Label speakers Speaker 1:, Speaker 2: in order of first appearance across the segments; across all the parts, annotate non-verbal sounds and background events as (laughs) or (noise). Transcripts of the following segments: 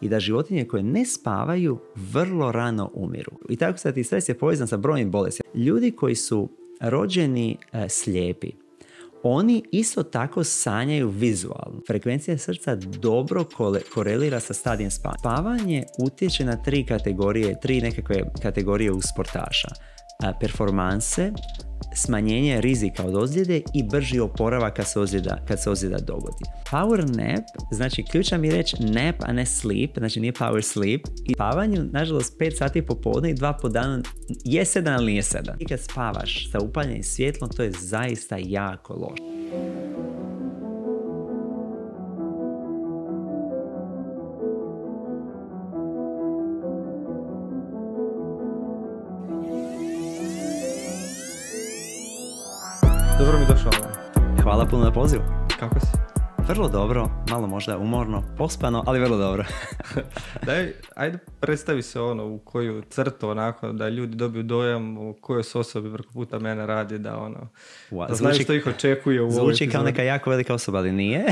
Speaker 1: i da životinje koje ne spavaju vrlo rano umiru. I tako sad i stres je povezan sa brojnim bolestima. Ljudi koji su rođeni e, slijepi, oni isto tako sanjaju vizualno. Frekvencija srca dobro korelira sa stadijem spavanja. Spavanje utječe na tri kategorije, tri nekakve kategorije u sportaša performanse, smanjenje rizika od ozljede i brži oporavak kad se ozljeda, kad se ozljeda dogodi. Power nap, znači ključna mi reći nap, a ne sleep, znači nije power sleep. I spavanju, nažalost, 5 sati popodne i 2 po danu je sedan ali nije sedan. I kad spavaš sa upaljenim svjetlom, to je zaista jako loše. Dobro mi došao. Hvala puno na pozivu. Kako si? Vrlo dobro, malo možda umorno, pospano, ali vrlo dobro.
Speaker 2: (laughs) Daj, ajde predstavi se ono u koju crtu onako da ljudi dobiju dojam u kojoj se osobi preko puta mene radi da ono wow, da što ih očekuje u Zvuči kao neka
Speaker 1: jako velika osoba, ali nije.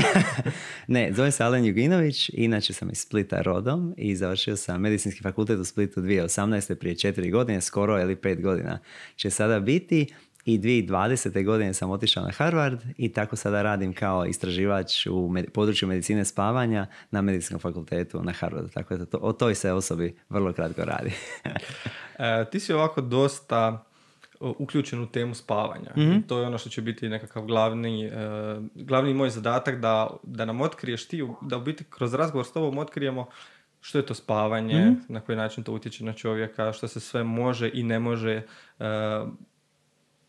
Speaker 1: (laughs) ne, zove se Alen Juginović, inače sam iz Splita rodom i završio sam medicinski fakultet u Splitu 2018. prije četiri godine, skoro ili pet godina će sada biti i 2020. godine sam otišao na Harvard i tako sada radim kao istraživač u području medicine spavanja na medicinskom fakultetu na Harvardu. Tako da to, o toj se osobi vrlo kratko radi. (laughs)
Speaker 2: E, ti si ovako dosta uključen u temu spavanja. Mhm. To je ono što će biti nekakav glavni, e, glavni moj zadatak da, da nam otkriješ ti, da u biti kroz razgovor s tobom otkrijemo što je to spavanje, mhm. na koji način to utječe na čovjeka, što se sve može i ne može e,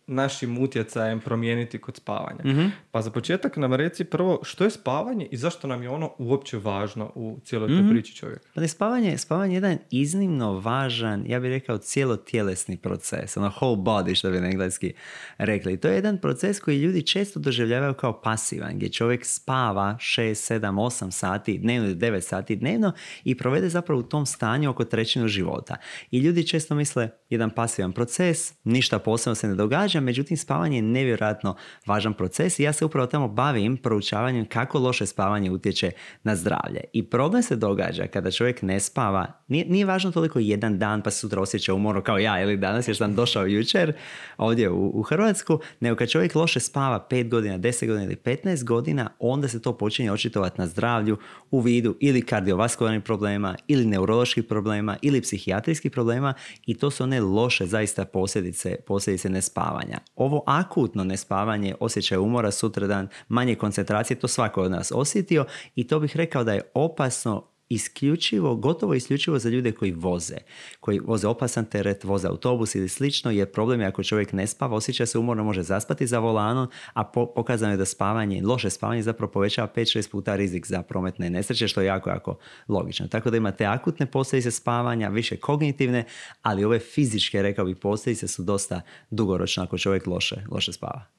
Speaker 2: našim utjecajem promijeniti kod spavanja. Mhm. Pa za početak nam reci prvo što je spavanje i zašto nam je ono uopće važno u cijeloj mhm. priči
Speaker 1: čovjeka. Pa spavanje, spavanje je jedan iznimno važan, ja bih rekao cijelotjelesni proces, ono whole body što bi na engleski rekli. To je jedan proces koji ljudi često doživljavaju kao pasivan, gdje čovjek spava 6, 7, 8 sati dnevno, 9 sati dnevno i provede zapravo u tom stanju oko trećinu života. I ljudi često misle jedan pasivan proces, ništa posebno se ne događa, međutim spavanje je nevjerojatno važan proces i ja se upravo tamo bavim proučavanjem kako loše spavanje utječe na zdravlje. I problem se događa kada čovjek ne spava, nije, važno toliko jedan dan pa se sutra osjeća umoro kao ja ili danas jer sam došao jučer ovdje u, u Hrvatsku, nego kad čovjek loše spava 5 godina, 10 godina ili 15 godina, onda se to počinje očitovati na zdravlju u vidu ili kardiovaskularnih problema ili neuroloških problema ili psihijatrijskih problema i to su one loše zaista posljedice, posljedice nespavanja. Ovo akutno nespavanje, osjećaj umora sutradan, manje koncentracije, to svako od nas osjetio i to bih rekao da je opasno isključivo, gotovo isključivo za ljude koji voze. Koji voze opasan teret, voze autobus ili slično, jer problem je ako čovjek ne spava, osjeća se umorno, može zaspati za volanom, a pokazano je da spavanje, loše spavanje zapravo povećava 5-6 puta rizik za prometne nesreće, što je jako, jako logično. Tako da imate akutne posljedice spavanja, više kognitivne, ali ove fizičke, rekao bih, posljedice su dosta dugoročne ako čovjek loše, loše spava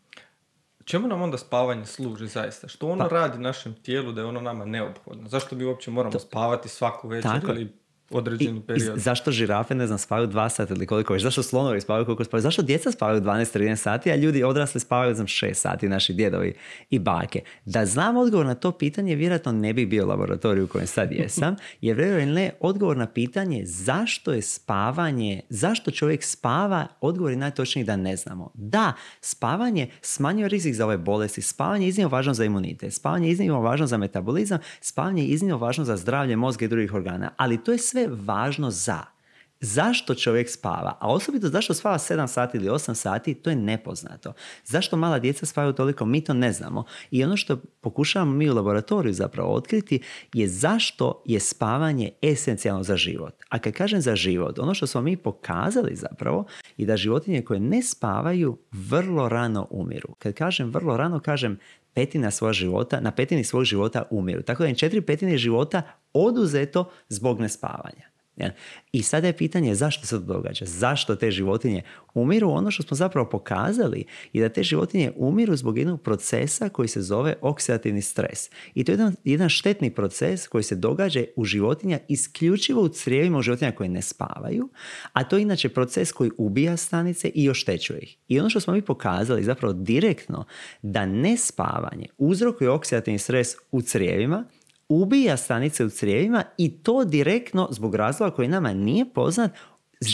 Speaker 2: čemu nam onda spavanje služi zaista? Što ono pa- radi našem tijelu da je ono nama neophodno? Zašto mi uopće moramo spavati svaku
Speaker 1: večer ili određenu period. zašto žirafe, ne znam, spavaju dva sata ili koliko već? Zašto slonovi spavaju koliko spavaju? Zašto djeca spavaju 12-13 sati, a ljudi odrasli spavaju, znam, 6 sati, naši djedovi i bake? Da znam odgovor na to pitanje, vjerojatno ne bi bio laboratorij u kojem sad jesam, (laughs) jer vjerojatno ne, odgovor na pitanje zašto je spavanje, zašto čovjek spava, odgovor je najtočniji da ne znamo. Da, spavanje smanjuje rizik za ove bolesti, spavanje je iznimno važno za imunitet, spavanje iznimno važno za metabolizam, spavanje je iznimno važno za zdravlje mozga i drugih organa, ali to je sve sve važno za. Zašto čovjek spava? A osobito zašto spava 7 sati ili 8 sati, to je nepoznato. Zašto mala djeca spavaju toliko? Mi to ne znamo. I ono što pokušavamo mi u laboratoriju zapravo otkriti je zašto je spavanje esencijalno za život. A kad kažem za život, ono što smo mi pokazali zapravo je da životinje koje ne spavaju vrlo rano umiru. Kad kažem vrlo rano, kažem petina svoja života, na petini svog života umiru. Tako da im četiri petine života oduzeto zbog nespavanja. I sada je pitanje zašto se to događa, zašto te životinje umiru. Ono što smo zapravo pokazali je da te životinje umiru zbog jednog procesa koji se zove oksidativni stres. I to je jedan, štetni proces koji se događa u životinja isključivo u crijevima u životinja koje ne spavaju, a to je inače proces koji ubija stanice i oštećuje ih. I ono što smo mi pokazali zapravo direktno da nespavanje uzrokuje oksidativni stres u crijevima, ubija stanice u crijevima i to direktno zbog razloga koji nama nije poznat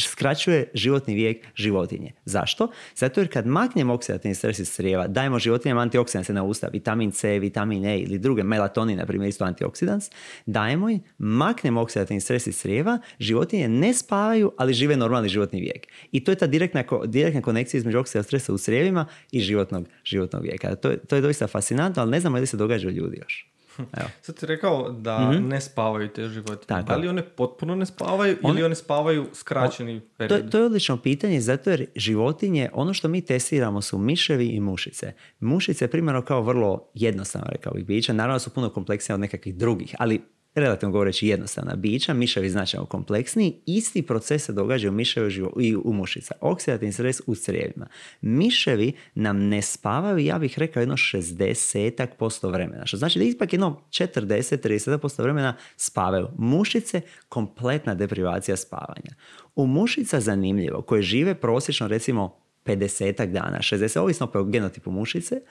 Speaker 1: skraćuje životni vijek životinje. Zašto? Zato jer kad maknemo oksidativni stres iz crijeva, dajemo životinjama antioksidanse na usta, vitamin C, vitamin E ili druge, melatonin, na primjer, isto antioksidans, dajemo im, maknemo oksidativni stres iz crijeva, životinje ne spavaju, ali žive normalni životni vijek. I to je ta direktna, direktna konekcija između oksidativnog stresa u crijevima i životnog, životnog vijeka. To je, to je doista fascinantno, ali ne znamo li se događa ljudi još. Evo. (laughs)
Speaker 2: Sad si rekao da mhm. ne spavaju te životinje. Tako. Da li one
Speaker 1: potpuno ne
Speaker 2: spavaju ili one spavaju skraćeni period? To, to,
Speaker 1: je odlično pitanje zato jer životinje, ono što mi testiramo su miševi i mušice. Mušice primarno kao vrlo jednostavno rekao bih bića, naravno su puno kompleksnije od nekakvih drugih, ali relativno govoreći jednostavna bića, miševi značajno kompleksniji, isti proces se događa u miševi i u mušica. Oksidativni stres u crijevima. Miševi nam ne spavaju, ja bih rekao jedno 60% vremena. Što znači da ipak jedno 40-30% vremena spavaju. Mušice, kompletna deprivacija spavanja. U mušica zanimljivo, koje žive prosječno recimo 50 dana, 60, ovisno o genotipu mušice,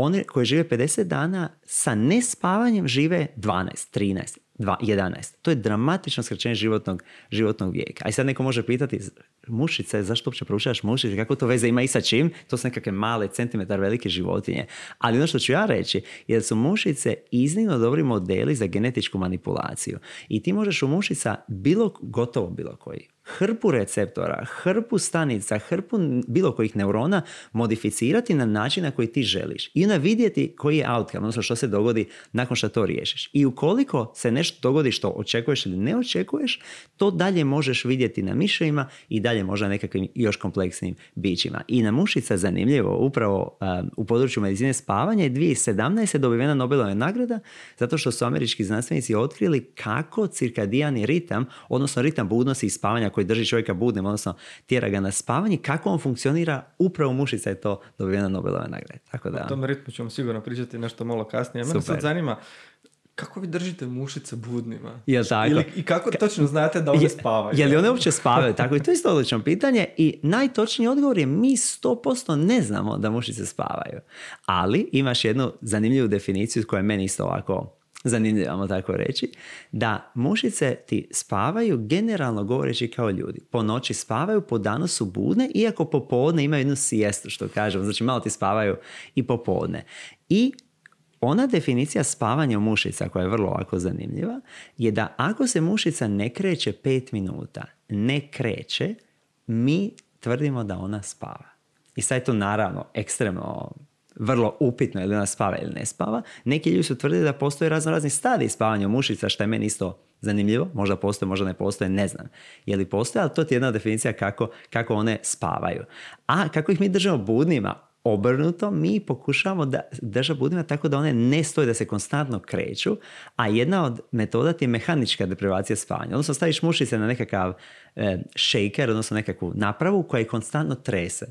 Speaker 1: oni koji žive 50 dana sa nespavanjem žive 12, 13, 11. To je dramatično skraćenje životnog, životnog vijeka. A sad neko može pitati, mušice, zašto uopće proučavaš mušice, kako to veze ima i sa čim? To su nekakve male, centimetar velike životinje. Ali ono što ću ja reći je da su mušice iznimno dobri modeli za genetičku manipulaciju. I ti možeš u mušica bilo, gotovo bilo koji hrpu receptora, hrpu stanica, hrpu bilo kojih neurona modificirati na način na koji ti želiš. I onda vidjeti koji je outcome, odnosno što se dogodi nakon što to riješiš. I ukoliko se nešto dogodi što očekuješ ili ne očekuješ, to dalje možeš vidjeti na mišljima i dalje možda nekakvim još kompleksnim bićima. I na mušica zanimljivo, upravo u području medicine spavanja je 2017. dobivena Nobelova nagrada zato što su američki znanstvenici otkrili kako cirkadijani ritam, odnosno ritam budnosti i spavanja koji drži čovjeka budnim, odnosno tjera ga na spavanje, kako on funkcionira, upravo mušica je to dobivena Nobelove nagrade. Tako da... O tom
Speaker 2: ono. ritmu ćemo sigurno pričati
Speaker 1: nešto malo kasnije. Mene sad zanima, kako vi
Speaker 2: držite mušice budnima? Ja tako? I kako točno znate da one je, spavaju? Je
Speaker 1: li one uopće spavaju? Tako i to je isto odlično pitanje. I najtočniji odgovor je mi 100% ne znamo da mušice spavaju. Ali imaš jednu zanimljivu definiciju koja je meni isto ovako zanimljivo vam tako reći, da mušice ti spavaju generalno govoreći kao ljudi. Po noći spavaju, po danu su budne, iako popodne imaju jednu sijestu, što kažem. Znači malo ti spavaju i popodne. I ona definicija spavanja u mušica, koja je vrlo ovako zanimljiva, je da ako se mušica ne kreće pet minuta, ne kreće, mi tvrdimo da ona spava. I sad je to naravno ekstremno vrlo upitno je li ona spava ili ne spava. Neki ljudi su tvrdili da postoje razno razni stadiji spavanja mušica, što je meni isto zanimljivo. Možda postoje, možda ne postoje, ne znam. Je li postoje, ali to je jedna definicija kako, kako one spavaju. A kako ih mi držimo budnima, obrnuto, mi pokušavamo da drža budima tako da one ne stoje, da se konstantno kreću, a jedna od metoda ti je mehanička deprivacija spavanja. Odnosno staviš mušice na nekakav e, shaker, odnosno nekakvu napravu koja ih konstantno trese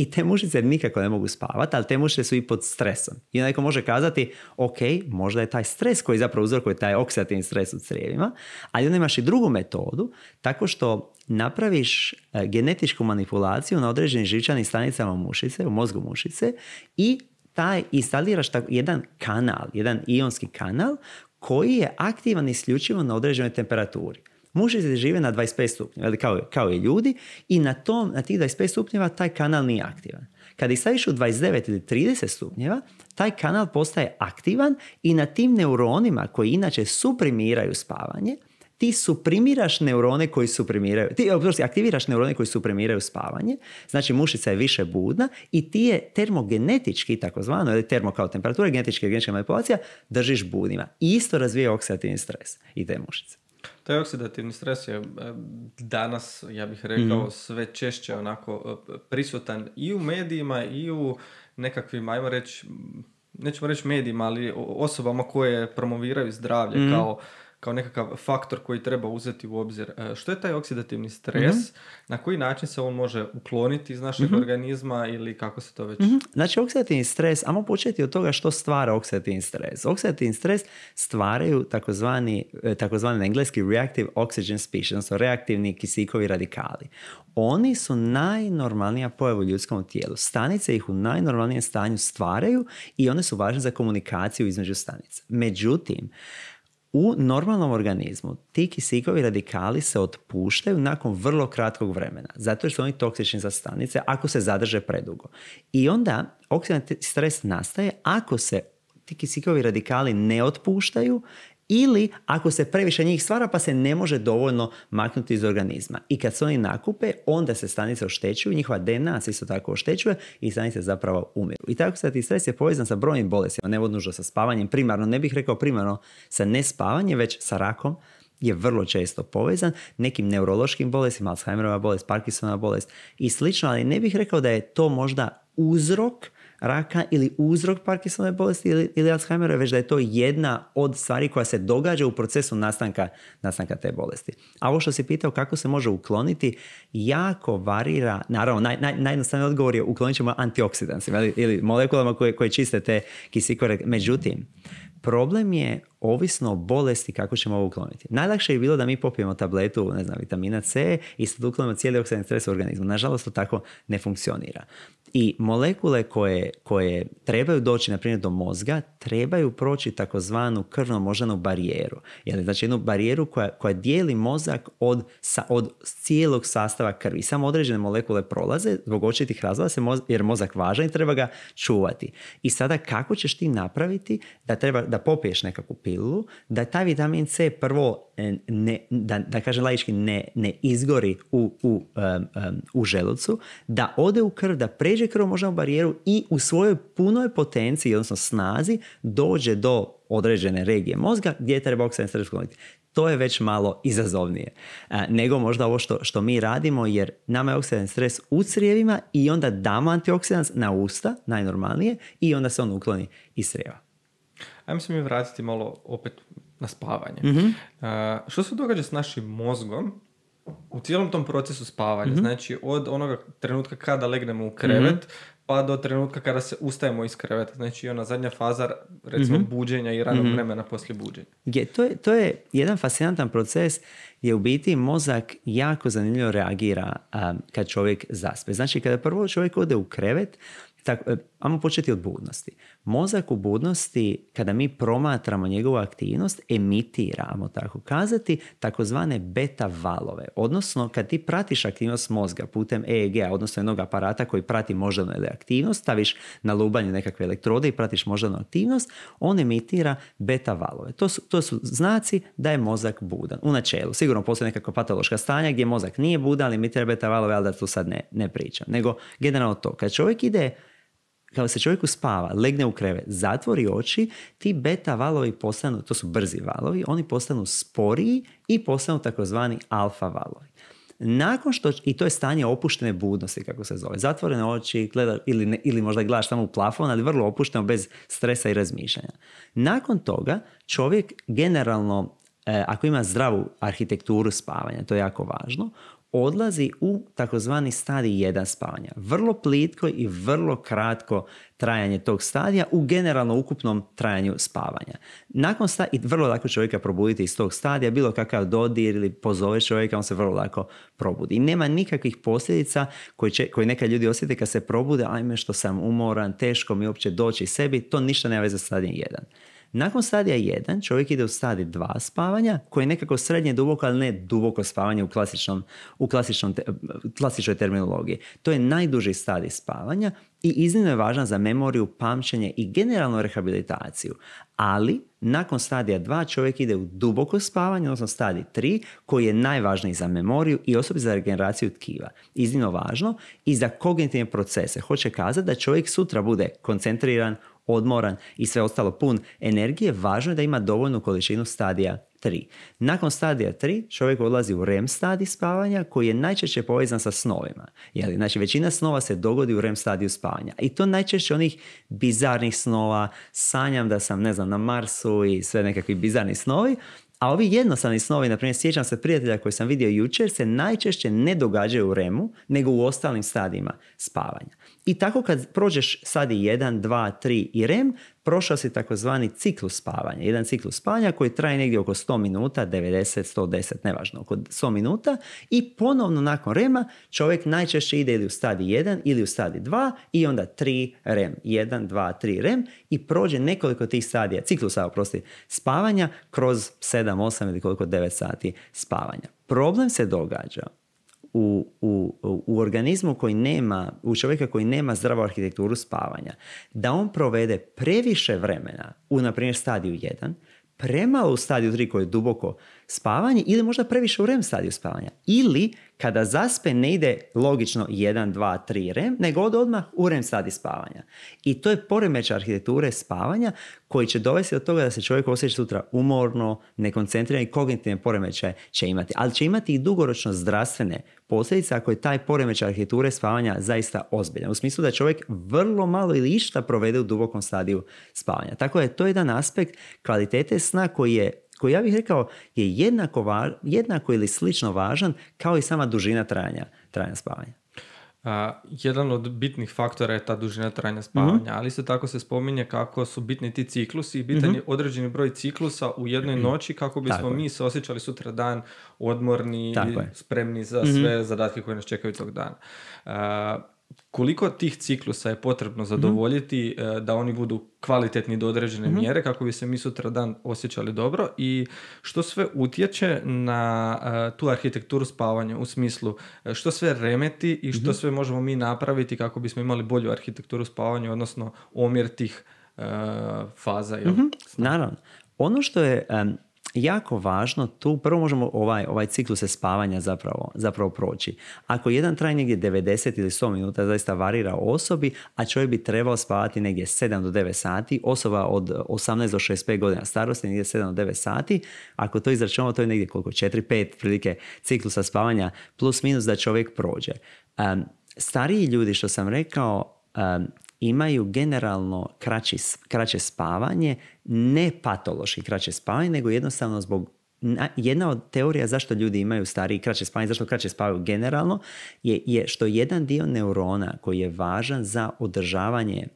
Speaker 1: i te mušice nikako ne mogu spavati, ali te mušice su i pod stresom. I neko može kazati, ok, možda je taj stres koji zapravo uzrokuje taj oksidativni stres u crijevima, ali onda imaš i drugu metodu, tako što napraviš e, genetičku manipulaciju na određenim živčanim stanicama mušice, u mozgu mušice i taj instaliraš tako, jedan kanal, jedan ionski kanal koji je aktivan isključivo na određenoj temperaturi. Mušice žive na 25 stupnjeva, kao, kao i ljudi, i na, tom, na tih 25 stupnjeva taj kanal nije aktivan. Kada ih staviš u 29 ili 30 stupnjeva, taj kanal postaje aktivan i na tim neuronima koji inače suprimiraju spavanje, ti suprimiraš neurone koji suprimiraju, ti oprosti, aktiviraš neurone koji suprimiraju spavanje, znači mušica je više budna i ti je termogenetički, takozvano, ili termo kao temperatura, genetička i genetička manipulacija, držiš budnima. I isto razvije oksidativni stres i te mušice.
Speaker 2: Taj oksidativni stres je e, danas, ja bih rekao, mhm. sve češće onako e, prisutan i u medijima i u nekakvim, ajmo reći, nećemo reći medijima, ali osobama koje promoviraju zdravlje mhm. kao kao nekakav faktor koji treba uzeti u obzir. E, što je taj oksidativni stres? Mhm. Na koji način se on može ukloniti iz našeg mhm. organizma ili kako se to već... mm
Speaker 1: Znači, oksidativni stres, ajmo početi od toga što stvara oksidativni stres. Oksidativni stres stvaraju takozvani, e, takozvani na engleski reactive oxygen species, odnosno reaktivni kisikovi radikali. Oni su najnormalnija pojava u ljudskom tijelu. Stanice ih u najnormalnijem stanju stvaraju i one su važne za komunikaciju između stanica. Međutim, u normalnom organizmu ti kisikovi radikali se otpuštaju nakon vrlo kratkog vremena, zato što su oni toksični za stanice ako se zadrže predugo. I onda oksidativni stres nastaje ako se ti kisikovi radikali ne otpuštaju ili ako se previše njih stvara pa se ne može dovoljno maknuti iz organizma. I kad se oni nakupe, onda se stanice oštećuju, njihova DNA se isto tako oštećuje i stanice zapravo umiru. I tako se ti stres je povezan sa brojnim bolestima, ne odnužno sa spavanjem, primarno, ne bih rekao primarno sa nespavanjem, već sa rakom, je vrlo često povezan nekim neurološkim bolestima, Alzheimerova bolest, Parkinsonova bolest i slično, ali ne bih rekao da je to možda uzrok raka ili uzrok Parkinsonove bolesti ili, ili Alzheimera, već da je to jedna od stvari koja se događa u procesu nastanka, nastanka te bolesti. A ovo što si pitao kako se može ukloniti, jako varira, naravno, naj, naj, najjednostavniji odgovor je uklonit ćemo antioksidansima ili, molekulama koje, koje čiste te kisikore. Međutim, problem je ovisno o bolesti kako ćemo ovo ukloniti. Najlakše je bilo da mi popijemo tabletu ne znam, vitamina C i sad uklonimo cijeli oksidan stres u organizmu. Nažalost, to tako ne funkcionira. I molekule koje, koje trebaju doći, na primjer, do mozga, trebaju proći takozvanu krvno-moždanu barijeru. jer znači, jednu barijeru koja, koja dijeli mozak od, od cijelog sastava krvi. Samo određene molekule prolaze zbog očitih razloga se jer mozak važan i treba ga čuvati. I sada kako ćeš ti napraviti da, treba, da popiješ nekakvu pilu, da taj vitamin C prvo, e, ne, da, da kažem laički, ne, ne izgori u, u, u želucu, da ode u krv, da pređe u barijeru i u svojoj punoj potenciji, odnosno snazi, dođe do određene regije mozga gdje je ukloniti to je već malo izazovnije e, nego možda ovo što, što mi radimo jer nama je oksidan stres u crijevima i onda damo antioksidans na usta, najnormalnije, i onda se on ukloni iz crijeva.
Speaker 2: Ajmo se mi vratiti malo opet na spavanje. Mhm. što se događa s našim mozgom u cijelom tom procesu spavanja? Mm-hmm. Znači, od onoga trenutka kada legnemo u krevet, mhm. pa do trenutka kada se ustajemo iz kreveta. Znači, ona zadnja faza, recimo, mhm. buđenja i radnog vremena poslije buđenja.
Speaker 1: Je, to, je, to je jedan fascinantan proces gdje u biti mozak jako zanimljivo reagira kad čovjek zaspe. Znači, kada prvo čovjek ode u krevet, tako, Ajmo početi od budnosti. Mozak u budnosti, kada mi promatramo njegovu aktivnost, emitiramo, tako kazati, takozvane beta valove. Odnosno, kad ti pratiš aktivnost mozga putem eeg odnosno jednog aparata koji prati moždanu aktivnost, staviš na lubanje nekakve elektrode i pratiš moždanu aktivnost, on emitira beta valove. To su, to su znaci da je mozak budan. U načelu, sigurno postoje nekakva patološka stanja gdje mozak nije budan, ali emitira beta valove, ali da tu sad ne, ne pričam. Nego, generalno to, kad čovjek ide kada se čovjeku spava, legne u krevet, zatvori oči, ti beta valovi postanu, to su brzi valovi, oni postanu sporiji i postanu takozvani alfa valovi. Nakon što, i to je stanje opuštene budnosti, kako se zove, zatvorene oči, gleda, ili, ne, ili možda gledaš samo u plafon, ali vrlo opušteno, bez stresa i razmišljanja. Nakon toga, čovjek generalno, e, ako ima zdravu arhitekturu spavanja, to je jako važno, odlazi u takozvani stadij 1 spavanja. Vrlo plitko i vrlo kratko trajanje tog stadija u generalno ukupnom trajanju spavanja. Nakon sta i vrlo lako čovjeka probuditi iz tog stadija, bilo kakav dodir ili pozove čovjeka, on se vrlo lako probudi. I nema nikakvih posljedica koje, će, neka ljudi osjete kad se probude, ajme što sam umoran, teško mi uopće doći sebi, to ništa nema veze sa stadijem 1. Nakon stadija 1 čovjek ide u stadij 2 spavanja koji je nekako srednje duboko, ali ne duboko spavanje u, klasičnom, u klasičnom klasičnoj terminologiji. To je najduži stadij spavanja i iznimno je važan za memoriju, pamćenje i generalnu rehabilitaciju. Ali, nakon stadija 2 čovjek ide u duboko spavanje, odnosno stadij 3, koji je najvažniji za memoriju i osobi za regeneraciju tkiva. Iznimno važno i za kognitivne procese. Hoće kazati da čovjek sutra bude koncentriran, odmoran i sve ostalo pun energije, važno je da ima dovoljnu količinu stadija 3. Nakon stadija 3 čovjek odlazi u REM stadij spavanja koji je najčešće povezan sa snovima. Jeli? Znači većina snova se dogodi u REM stadiju spavanja i to najčešće onih bizarnih snova, sanjam da sam ne znam na Marsu i sve nekakvi bizarni snovi a ovi jednostavni snovi, na primjer, sjećam se prijatelja koji sam vidio jučer, se najčešće ne događaju u remu, nego u ostalim stadijima spavanja. I tako kad prođeš sad jedan, 1, 2, 3 i rem, prošao si takozvani ciklus spavanja. Jedan ciklus spavanja koji traje negdje oko 100 minuta, 90, 110, nevažno, oko 100 minuta i ponovno nakon rema čovjek najčešće ide ili u stadi 1 ili u stadi 2 i onda 3 rem, 1, 2, 3 rem i prođe nekoliko tih stadija, ciklusa, oprosti, spavanja kroz 7, 8 ili koliko 9 sati spavanja. Problem se događa u, u, organizmu koji nema, u čovjeka koji nema zdravu arhitekturu spavanja, da on provede previše vremena u, na primjer, stadiju 1, prema u stadiju 3 koji je duboko spavanje ili možda previše u REM stadiju spavanja. Ili kada zaspe ne ide logično 1, 2, 3 REM, nego od odmah u REM stadiju spavanja. I to je poremećaj arhitekture spavanja koji će dovesti do toga da se čovjek osjeća sutra umorno, nekoncentriran i kognitivne poremećaje će imati. Ali će imati i dugoročno zdravstvene posljedice ako je taj poremeć arhitekture spavanja zaista ozbiljan. U smislu da čovjek vrlo malo ili išta provede u dubokom stadiju spavanja. Tako je to jedan aspekt kvalitete sna koji je koji ja bih rekao je jednako, jednako ili slično važan kao i sama dužina trajanja, trajanja spavanja. jedan
Speaker 2: od bitnih faktora je ta dužina trajanja spavanja, mhm. ali se tako se spominje kako su bitni ti ciklusi i bitan mhm. je određeni broj ciklusa u jednoj mhm. noći kako bismo mi se osjećali sutra dan odmorni i spremni za sve zadatke koje nas čekaju tog dana koliko tih ciklusa je potrebno mhm. zadovoljiti eh, da oni budu kvalitetni do određene mhm. mjere kako bi se mi sutra dan osjećali dobro i što sve utječe na eh, tu arhitekturu spavanja u smislu eh, što sve remeti i što mhm. sve možemo mi napraviti kako bismo imali bolju arhitekturu spavanja odnosno omjer tih faza.
Speaker 1: Naravno. Ono što je jako važno, tu prvo možemo ovaj, ovaj ciklus spavanja zapravo, zapravo proći. Ako jedan traje negdje 90 ili 100 minuta zaista varira osobi, a čovjek bi trebao spavati negdje 7 do 9 sati, osoba od 18 do 65 godina starosti negdje 7 do 9 sati, ako to izračunamo to je negdje koliko 4-5 prilike ciklusa spavanja plus minus da čovjek prođe. Um, stariji ljudi što sam rekao um, imaju generalno kraći, kraće spavanje, ne patološki kraće spavanje, nego jednostavno zbog jedna od teorija zašto ljudi imaju stariji kraće spavanje, zašto kraće spavaju generalno, je, je što jedan dio neurona koji je važan za održavanje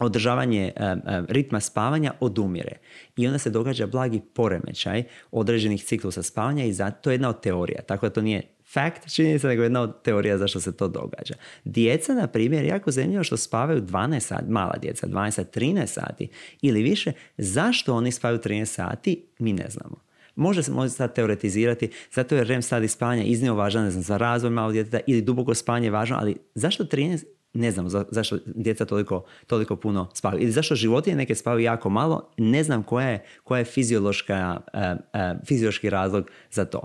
Speaker 1: održavanje e, e, ritma spavanja odumire. I onda se događa blagi poremećaj određenih ciklusa spavanja i zato to je jedna od teorija. Tako da to nije čini činjenica, nego jedna od teorija zašto se to događa. Djeca, na primjer, jako zanimljivo što spavaju 12 sati, mala djeca, 12 13 sati ili više. Zašto oni spavaju 13 sati, mi ne znamo. Može se može sad teoretizirati, zato je REM sad spavanja iznio važan ne znam, za razvoj malog djeteta ili duboko spavanje je važno, ali zašto 13, ne znam zašto djeca toliko, toliko puno spavaju. Ili zašto životinje neke spavaju jako malo, ne znam koja je, koja je fiziološka, eh, eh, fiziološki razlog za to.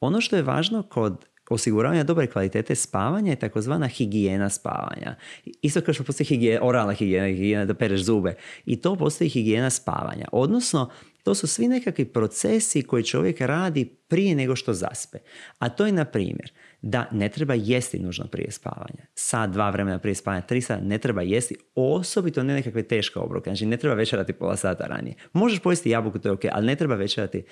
Speaker 1: Ono što je važno kod osiguravanja dobre kvalitete spavanja je takozvana higijena spavanja. Isto kao što postoji higijena, oralna higijena, higijena da pereš zube. I to postoji higijena spavanja. Odnosno, to su svi nekakvi procesi koji čovjek radi prije nego što zaspe. A to je, na primjer, da ne treba jesti nužno prije spavanja. Sad, dva vremena prije spavanja, tri sata, ne treba jesti. Osobito ne nekakve teške obroke. Znači, ne treba večerati pola sata ranije. Možeš pojesti jabuku, to je ok, ali ne treba večerati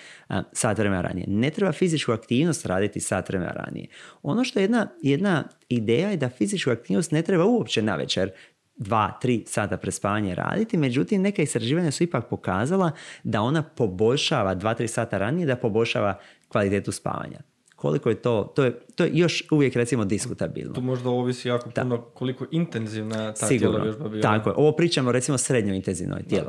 Speaker 1: sat vremena ranije. Ne treba fizičku aktivnost raditi sat vremena ranije. Ono što je jedna, jedna ideja je da fizičku aktivnost ne treba uopće na večer dva, tri sata pred spavanje raditi, međutim neka istraživanja su ipak pokazala da ona poboljšava, dva, tri sata ranije, da poboljšava kvalitetu spavanja koliko je to, to je, to je još uvijek recimo diskutabilno. Tu možda ovisi jako puno
Speaker 2: koliko intenzivna ta sigurno. Tako
Speaker 1: je, ovo pričamo recimo srednjo intenzivnoj je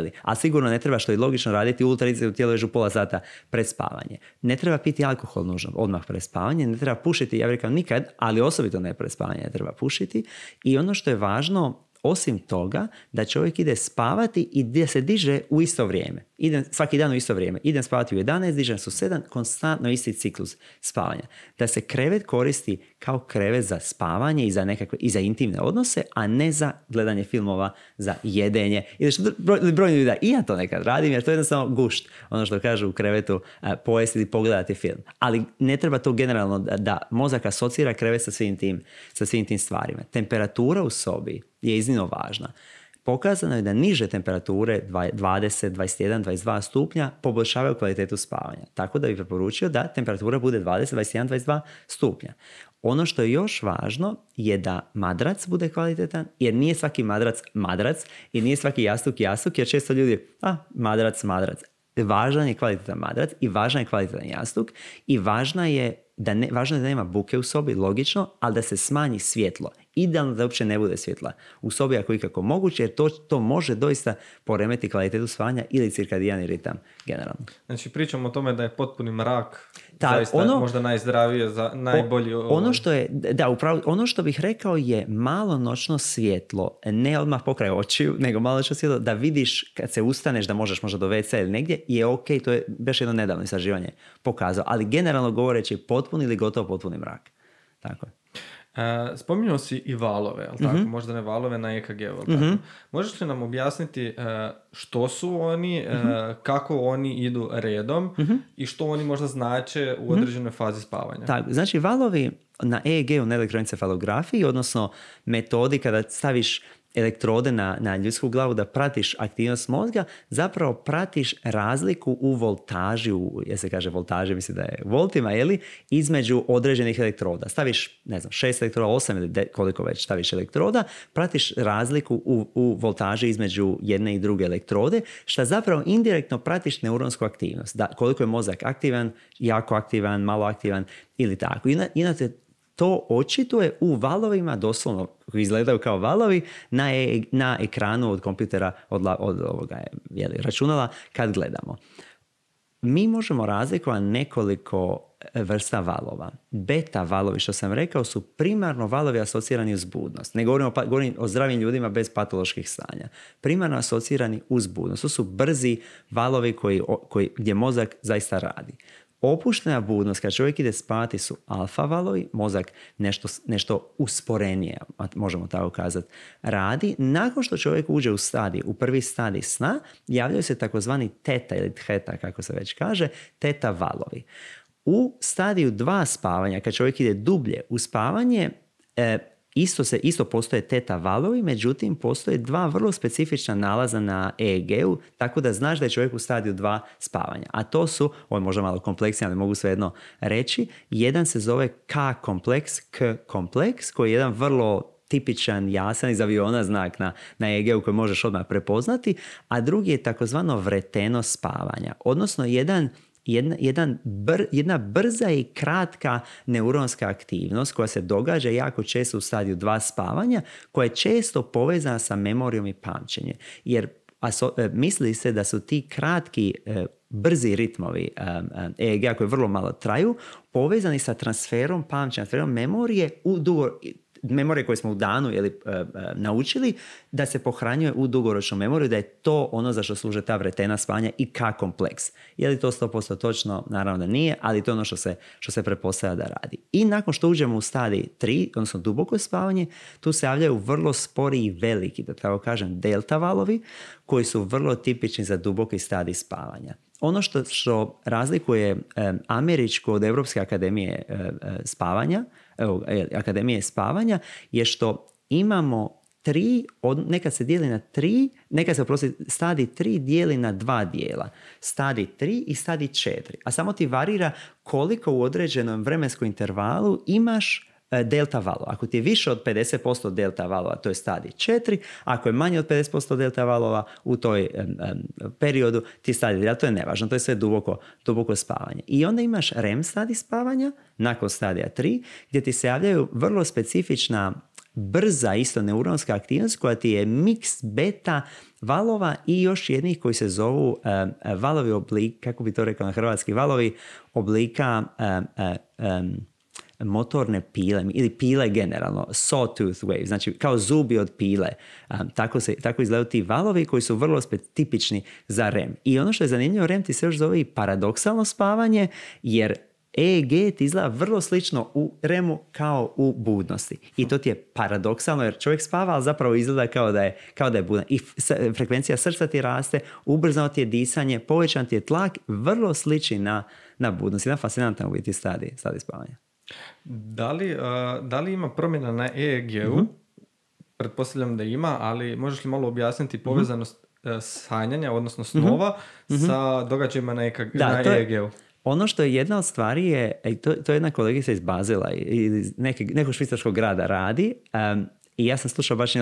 Speaker 1: li a sigurno ne treba što je logično raditi ultra intenzivnu tijelovježbu pola sata pred spavanje. Ne treba piti alkohol nužno odmah pred spavanje, ne treba pušiti, ja bih rekao nikad, ali osobito ne pred spavanje ne treba pušiti. I ono što je važno, osim toga, da čovjek ide spavati i da se diže u isto vrijeme idem svaki dan u isto vrijeme, idem spavati u 11, dižem su 7, konstantno isti ciklus spavanja. Da se krevet koristi kao krevet za spavanje i za, nekakve, i za intimne odnose, a ne za gledanje filmova, za jedenje. I što brojni broj ljudi da i ja to nekad radim, jer to je jednostavno gušt, ono što kažu u krevetu, e, pojesti ili pogledati film. Ali ne treba to generalno da, da mozak asocira krevet sa svim tim, sa svim tim stvarima. Temperatura u sobi je iznimno važna. Pokazano je da niže temperature 20, 21, 22 stupnja poboljšavaju kvalitetu spavanja. Tako da bih preporučio da temperatura bude 20, 21, 22 stupnja. Ono što je još važno je da madrac bude kvalitetan, jer nije svaki madrac madrac i nije svaki jastuk jastuk, jer često ljudi, a, madrac, madrac. Važan je kvalitetan madrac i važan je kvalitetan jastuk i važna je da važno je da nema buke u sobi, logično, ali da se smanji svjetlo. Idealno da uopće ne bude svjetla u sobi ako ikako moguće, jer to, to može doista poremeti kvalitetu svanja ili cirkadijani ritam generalno.
Speaker 2: Znači pričamo o tome da je potpuni mrak Ta, ono, možda najzdravije, za, najbolji... Ovaj. ono
Speaker 1: što je, da, upravo, ono što bih rekao je malo noćno svjetlo, ne odmah pokraj očiju, nego malo noćno svjetlo, da vidiš kad se ustaneš da možeš možda do WC ili negdje, je ok, to je baš jedno nedavno istraživanje pokazao, ali generalno govoreći pot potpuni ili gotovo potpuni mrak. Tako
Speaker 2: je. spominjao si i valove, ali tako? Mhm. možda ne valove na EKG-u. Mhm. Možeš li nam objasniti e, što su oni, e, mhm. kako oni idu redom i što oni možda znače u određenoj fazi spavanja? tak
Speaker 1: znači valovi na EEG-u na elektroencefalografiji, odnosno metodi kada staviš elektrode na, na ljudsku glavu da pratiš aktivnost mozga, zapravo pratiš razliku u voltaži, u, se kaže voltaži, mislim da je voltima, je između određenih elektroda. Staviš, ne znam, šest elektroda, osam ili koliko već staviš elektroda, pratiš razliku u, u voltaži između jedne i druge elektrode, što zapravo indirektno pratiš neuronsku aktivnost. Da, koliko je mozak aktivan, jako aktivan, malo aktivan ili tako. I, to očituje u valovima, doslovno izgledaju kao valovi, na, e, na ekranu od kompjutera, od, od ovoga, li, računala, kad gledamo. Mi možemo razlikovati nekoliko e, vrsta valova. Beta valovi, što sam rekao, su primarno valovi asocirani uz budnost. Ne govorimo, pa, govorim o zdravim ljudima bez patoloških stanja. Primarno asocirani uz budnost. To su brzi valovi koji, koji, gdje mozak zaista radi. Opuštena budnost, kad čovjek ide spati, su alfa valovi, mozak nešto, nešto usporenije, možemo tako kazati, radi. Nakon što čovjek uđe u stadi u prvi stadij sna, javljaju se takozvani teta ili theta, kako se već kaže, teta valovi. U stadiju dva spavanja, kad čovjek ide dublje u spavanje, e, Isto, se, isto postoje teta valovi, međutim postoje dva vrlo specifična nalaza na EEG-u, tako da znaš da je čovjek u stadiju dva spavanja. A to su, on je možda malo kompleksnije, ali mogu svejedno reći, jedan se zove K-kompleks, K-kompleks, koji je jedan vrlo tipičan, jasan iz aviona znak na, na EG-u koji možeš odmah prepoznati, a drugi je takozvano vreteno spavanja, odnosno jedan jedna, jedan jedna brza i kratka neuronska aktivnost koja se događa jako često u stadiju dva spavanja, koja je često povezana sa memorijom i pamćenjem. Jer e, misli se da su ti kratki e, brzi ritmovi eeg e, koji vrlo malo traju, povezani sa transferom pamćenja, transferom memorije u dugo, memorije koje smo u danu jeli, e, e, naučili, da se pohranjuje u dugoročnu memoriju, da je to ono za što služe ta vretena spanja i ka kompleks. Je li to 100% točno? Naravno da nije, ali to je ono što se, što se da radi. I nakon što uđemo u stadij 3, odnosno duboko spavanje, tu se javljaju vrlo spori i veliki, da tako kažem, delta valovi, koji su vrlo tipični za duboki stadi spavanja. Ono što, što razlikuje e, američku od Europske akademije spavanja E, Akademije spavanja je što imamo tri, neka se dijeli na tri, neka se oprosti, stadi tri dijeli na dva dijela. Stadi tri i stadi četiri. A samo ti varira koliko u određenom vremenskom intervalu imaš E, delta valova. Ako ti je više od 50% delta valova, to je stadij 4. Ako je manje od 50% delta valova u toj periodu, ti je stadij to je nevažno. To je sve duboko, duboko spavanje. I onda imaš REM stadi spavanja, nakon stadija 3, gdje ti se javljaju vrlo specifična brza isto neuronska aktivnost koja ti je miks beta valova i još jednih koji se zovu valovi oblik, kako bi to rekao na hrvatski, valovi oblika e, motorne pile ili pile generalno, sawtooth wave, znači kao zubi od pile. tako, se, tako izgledaju ti valovi koji su vrlo tipični za REM. I ono što je zanimljivo, REM ti se još zove i paradoksalno spavanje, jer EEG ti izgleda vrlo slično u remu kao u budnosti. I to ti je paradoksalno jer čovjek spava, ali zapravo izgleda kao da je, kao da je budan. I frekvencija srca ti raste, ubrzano ti je disanje, povećan ti je tlak, vrlo sliči na, na budnosti. Jedan fascinantan uvjeti stadi spavanja.
Speaker 2: Da li, eh, da li ima promjena na eeg mhm. Pretpostavljam da ima, ali možeš li malo objasniti mhm. povezanost eh, sanjanja, odnosno mhm. snova, sa događajima na, e da, na e
Speaker 1: Ono što je jedna od stvari je, to, to je jedna kolegica iz Bazila, iz neke, nekog švicarskog grada radi, i ja sam slušao baš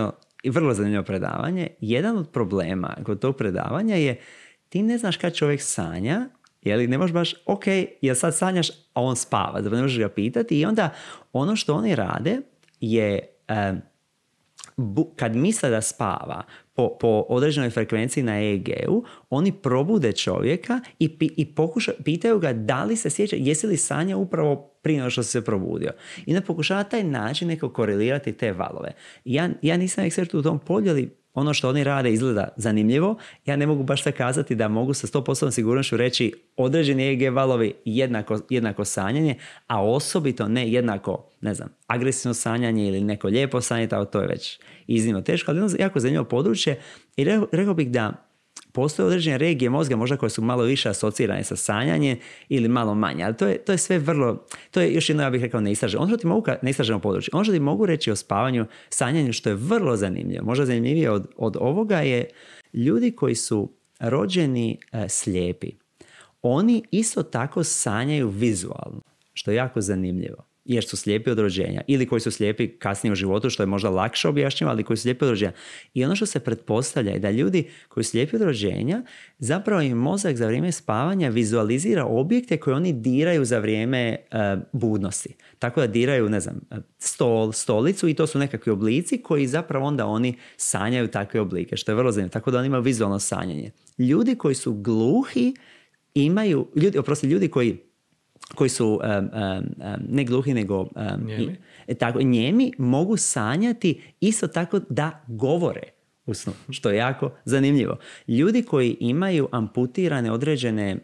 Speaker 1: i vrlo zanimljivo predavanje. Jedan od problema kod tog predavanja je ti ne znaš kad čovjek sanja, li ne možeš baš, ok, jel sad sanjaš, a on spava, zapravo ne možeš ga pitati. I onda ono što oni rade je, kad misle da spava, po, po određenoj frekvenciji na EEG-u, oni probude čovjeka i, i pokuša, pitaju ga da li se sjeća, jesi li sanja upravo prije što se probudio. I onda pokušava taj način neko korelirati te valove. Ja, ja nisam ekspert u tom polju, ali ono što oni rade izgleda zanimljivo. Ja ne mogu baš sve kazati da mogu sa 100% sigurnošću reći određeni EG valovi jednako, jednako sanjanje, a osobito ne jednako, ne znam, agresivno sanjanje ili neko lijepo sanjanje, to je već iznimno teško, ali jedno jako zanimljivo područje i rekao bih da postoje određene regije mozga možda koje su malo više asocirane sa sanjanje ili malo manje, ali to je, to je sve vrlo, to je još jedno ja bih rekao neistraženo. Ono što ti mogu, neistraženo područje, ono što ti mogu reći o spavanju, sanjanju što je vrlo zanimljivo, možda zanimljivije od, od ovoga je ljudi koji su rođeni e, slijepi, oni isto tako sanjaju vizualno, što je jako zanimljivo jer su slijepi od rođenja ili koji su slijepi kasnije u životu što je možda lakše objašnjivo, ali koji su slijepi od rođenja. I ono što se pretpostavlja je da ljudi koji su slijepi od rođenja zapravo im mozak za vrijeme spavanja vizualizira objekte koje oni diraju za vrijeme e, budnosti. Tako da diraju, ne znam, stol, stolicu i to su nekakvi oblici koji zapravo onda oni sanjaju takve oblike, što je vrlo zanimljivo. Tako da oni imaju vizualno sanjanje. Ljudi koji su gluhi imaju, ljudi, oprosti, ljudi koji koji su um, ne gluhi nego um, njemi. E, tako, njemi mogu sanjati isto tako da govore u snu, što je jako zanimljivo. Ljudi koji imaju amputirane određene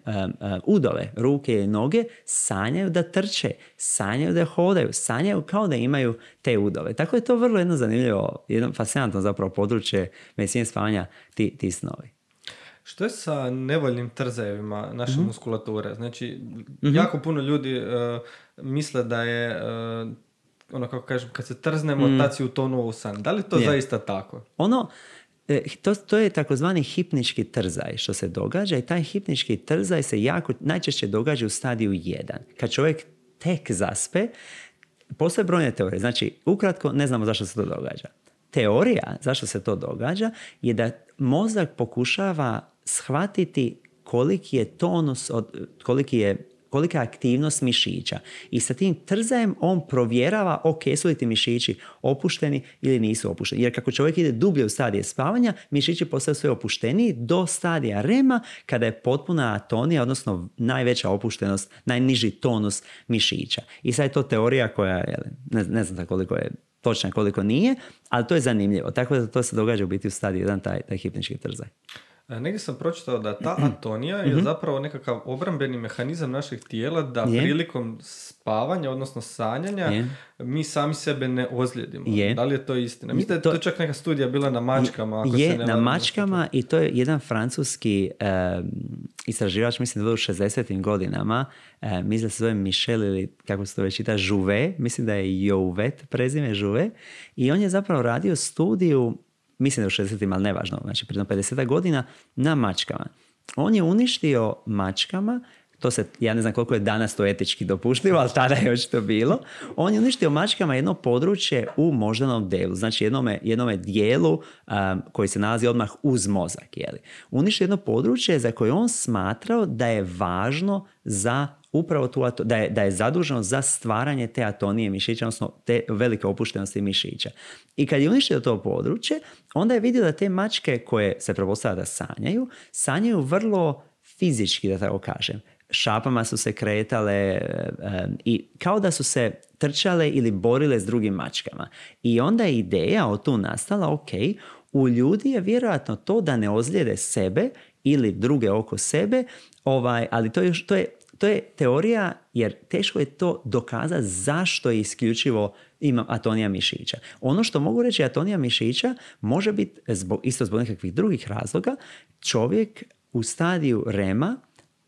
Speaker 1: udove, ruke i noge, sanjaju da trče, sanjaju da hodaju, sanjaju kao da imaju te udove. Tako je to vrlo jedno zanimljivo, jedno fascinantno zapravo područje medicine spavanja ti, ti snovi.
Speaker 2: Što je sa nevoljnim trzajevima naše mm muskulature? Znači, mhm. jako puno ljudi e, misle da je, uh, ono kako kažem, kad se trznemo, mm. tad si
Speaker 1: utonuo u san. Da li to zaista tako? Ono, e, to, to je takozvani hipnički trzaj što se događa i taj hipnički trzaj se jako najčešće događa u stadiju 1. Kad čovjek tek zaspe, postoje brojne teorije. Znači, ukratko, ne znamo zašto se to događa. Teorija zašto se to događa je da mozak pokušava shvatiti koliki je tonus, od, je kolika je aktivnost mišića. I sa tim trzajem on provjerava, ok, su li ti mišići opušteni ili nisu opušteni. Jer kako čovjek ide dublje u stadije spavanja, mišići postaju sve opušteniji do stadija rema, kada je potpuna atonija, odnosno najveća opuštenost, najniži tonus mišića. I sad je to teorija koja, ne, ne znam koliko je točna, koliko nije, ali to je zanimljivo. Tako da to se događa u biti u stadiji jedan taj, taj hipnički trzaj.
Speaker 2: E, negdje sam pročitao da ta atonija je mm-hmm. zapravo nekakav obrambeni mehanizam naših tijela da je. prilikom spavanja, odnosno sanjanja, je. mi sami sebe ne ozlijedimo. Je. Da li je to istina? Mislim da je to, to čak neka studija bila na mačkama. Ako je, se ne na
Speaker 1: mačkama i to je jedan francuski e, istraživač, mislim da je u 60. godinama, e, mislim da se zove Michel ili kako se to već čita, Jouvet, mislim da je Jouvet prezime Jouvet i on je zapravo radio studiju mislim da u 60-ima, ali nevažno, znači prije 50 godina, na mačkama. On je uništio mačkama, to se, ja ne znam koliko je danas to etički dopuštivo, ali tada je očito bilo, on je uništio mačkama jedno područje u moždanom delu, znači jednome, jednome dijelu koji se nalazi odmah uz mozak. Jeli. Uništio jedno područje za koje on smatrao da je važno za upravo tu, da je, da je zaduženo za stvaranje te atonije mišića, odnosno te velike opuštenosti mišića. I kad je uništio to područje, onda je vidio da te mačke koje se prepostavlja da sanjaju, sanjaju vrlo fizički, da tako kažem. Šapama su se kretale i kao da su se trčale ili borile s drugim mačkama. I onda je ideja o tu nastala, ok, u ljudi je vjerojatno to da ne ozlijede sebe ili druge oko sebe, ovaj, ali to je, to je to je teorija jer teško je to dokazati zašto je isključivo ima atonija mišića. Ono što mogu reći atonija mišića može biti, zbog, isto zbog nekakvih drugih razloga, čovjek u stadiju rema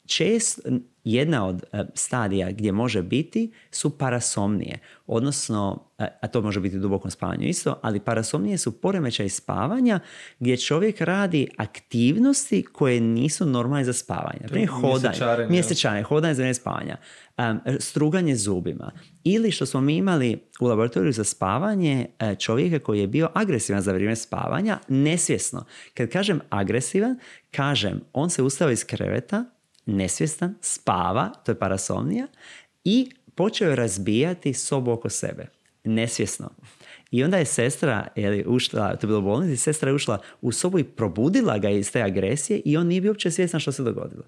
Speaker 1: čest, jedna od e, stadija gdje može biti su parasomnije, odnosno, e, a to može biti u dubokom spavanju isto, ali parasomnije su poremećaj spavanja gdje čovjek radi aktivnosti koje nisu normalne za spavanje. Primjer, hodanje, mjesečanje, hodanje za spavanja, struganje zubima. Ili što smo mi imali u laboratoriju za spavanje e, čovjeka koji je bio agresivan za vrijeme spavanja, nesvjesno. Kad kažem agresivan, kažem, on se ustava iz kreveta, nesvjestan, spava, to je parasomnija, i počeo je razbijati sobu oko sebe, nesvjesno. I onda je sestra, ušla, to je bilo u bolnici, sestra je ušla u sobu i probudila ga iz te agresije i on nije bio uopće svjestan što se dogodilo.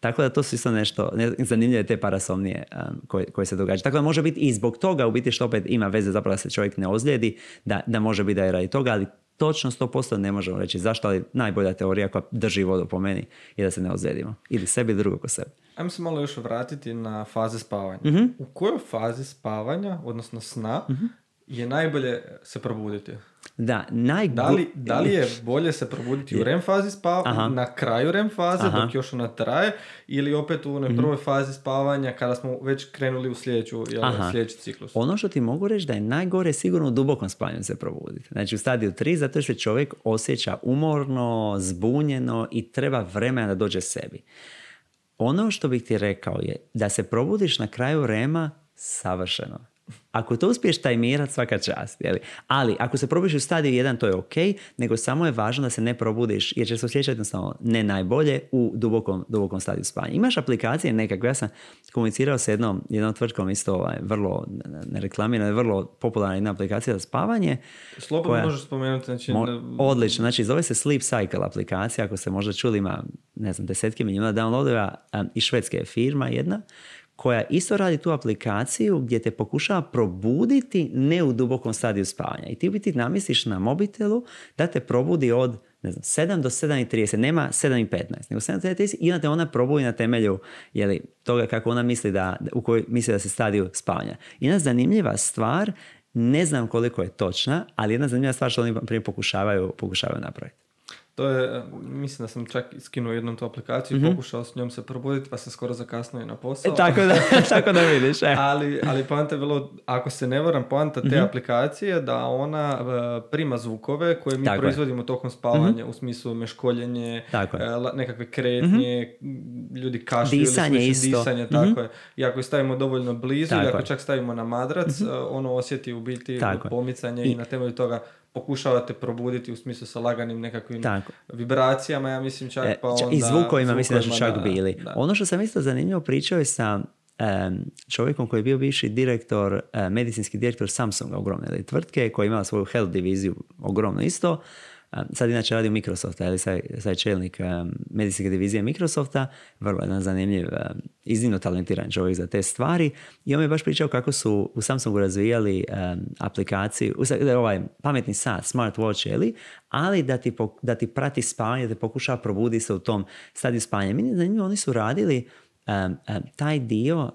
Speaker 1: Tako da to su isto nešto ne, zanimljive te parasomnije um, koje, se događaju. Tako da može biti i zbog toga u biti što opet ima veze zapravo da se čovjek ne ozlijedi, da, da može biti da je radi toga, ali točno 100% ne možemo reći zašto, ali najbolja teorija koja drži vodu po meni je da se ne ozedimo. Ili sebi, drugo ko sebi.
Speaker 2: Ajmo se malo još vratiti na faze spavanja. Mhm. U kojoj fazi spavanja, odnosno sna, mhm je najbolje se probuditi? Da, najbolje... da, li, da li je bolje se probuditi u REM fazi spavanja, na kraju REM faze, dok još ona traje, ili opet u onoj mhm. prvoj fazi spavanja kada smo već krenuli u sljedeću, jel, sljedeći
Speaker 1: ciklus? Ono što ti mogu reći da je najgore sigurno u dubokom spavanju se probuditi. Znači u stadiju 3, zato što čovjek osjeća umorno, zbunjeno i treba vremena da dođe sebi. Ono što bih ti rekao je da se probudiš na kraju rema savršeno. Ako to uspiješ tajmirat, svaka čast. Jeli? Ali ako se probiš u stadiju jedan, to je ok, nego samo je važno da se ne probudiš, jer će se osjećati jednostavno ne najbolje u dubokom, dubokom stadiju spanja. Imaš aplikacije nekakve, ja sam komunicirao sa jednom, jednom tvrtkom isto ovaj, vrlo, ne reklamirano, vrlo popularna jedna aplikacija za spavanje. Slobodno koja... možeš
Speaker 2: spomenuti. Znači... Mo... Odlično,
Speaker 1: znači zove se Sleep Cycle aplikacija, ako se možda čuli, ima ne znam, desetke milijuna downloadova um, i Švedske je firma jedna koja isto radi tu aplikaciju gdje te pokušava probuditi ne u dubokom stadiju spavanja. I ti biti namisliš na mobitelu da te probudi od ne znam, 7 do 7.30, nema 7.15, nego 7.30 i onda te ona probudi na temelju jeli, toga kako ona misli da, u kojoj misli da se stadiju spavanja. I jedna zanimljiva stvar, ne znam koliko je točna, ali jedna zanimljiva stvar što oni prije pokušavaju, pokušavaju napraviti.
Speaker 2: To je, eh, mislim da sam čak skinuo jednom tu aplikaciju i mhm. pokušao s njom se probuditi, pa se skoro zakasnio i na posao. E, tako da, (laughs) tako
Speaker 1: da vidiš. E.
Speaker 2: ali, ali poanta je ako se ne varam, poanta te mhm. aplikacije da ona eh, prima zvukove koje mi proizvodimo tokom spavanja, mhm. u smislu meškoljenje, eh, nekakve kretnje, ljudi kašlju, disanje, ili smislu disanje, tako je. I ako je stavimo dovoljno blizu, tako ako čak stavimo na madrac, ono osjeti u biti pomicanje i, i na temelju toga pokušavate probuditi u smislu sa laganim nekakvim Vibracijama, ja mislim čak e, pa onda... I zvukovima mislim da su čak bili.
Speaker 1: Ono što sam isto zanimljivo pričao je sa um, čovjekom koji je bio bivši direktor, medicinski direktor Samsunga ogromne tvrtke, koja je imala svoju health diviziju ogromno isto. Sad inače radi u Microsofta, ali sad, je čelnik um, medicinske divizije Microsofta, vrlo jedan zanimljiv, um, iznimno talentiran čovjek za te stvari i on mi je baš pričao kako su u Samsungu razvijali um, aplikaciju, ovaj pametni sat, smartwatch, watch, ali da ti, da ti prati spavanje, da te pokuša probudi se u tom stadiju spanja. Mi oni su radili taj dio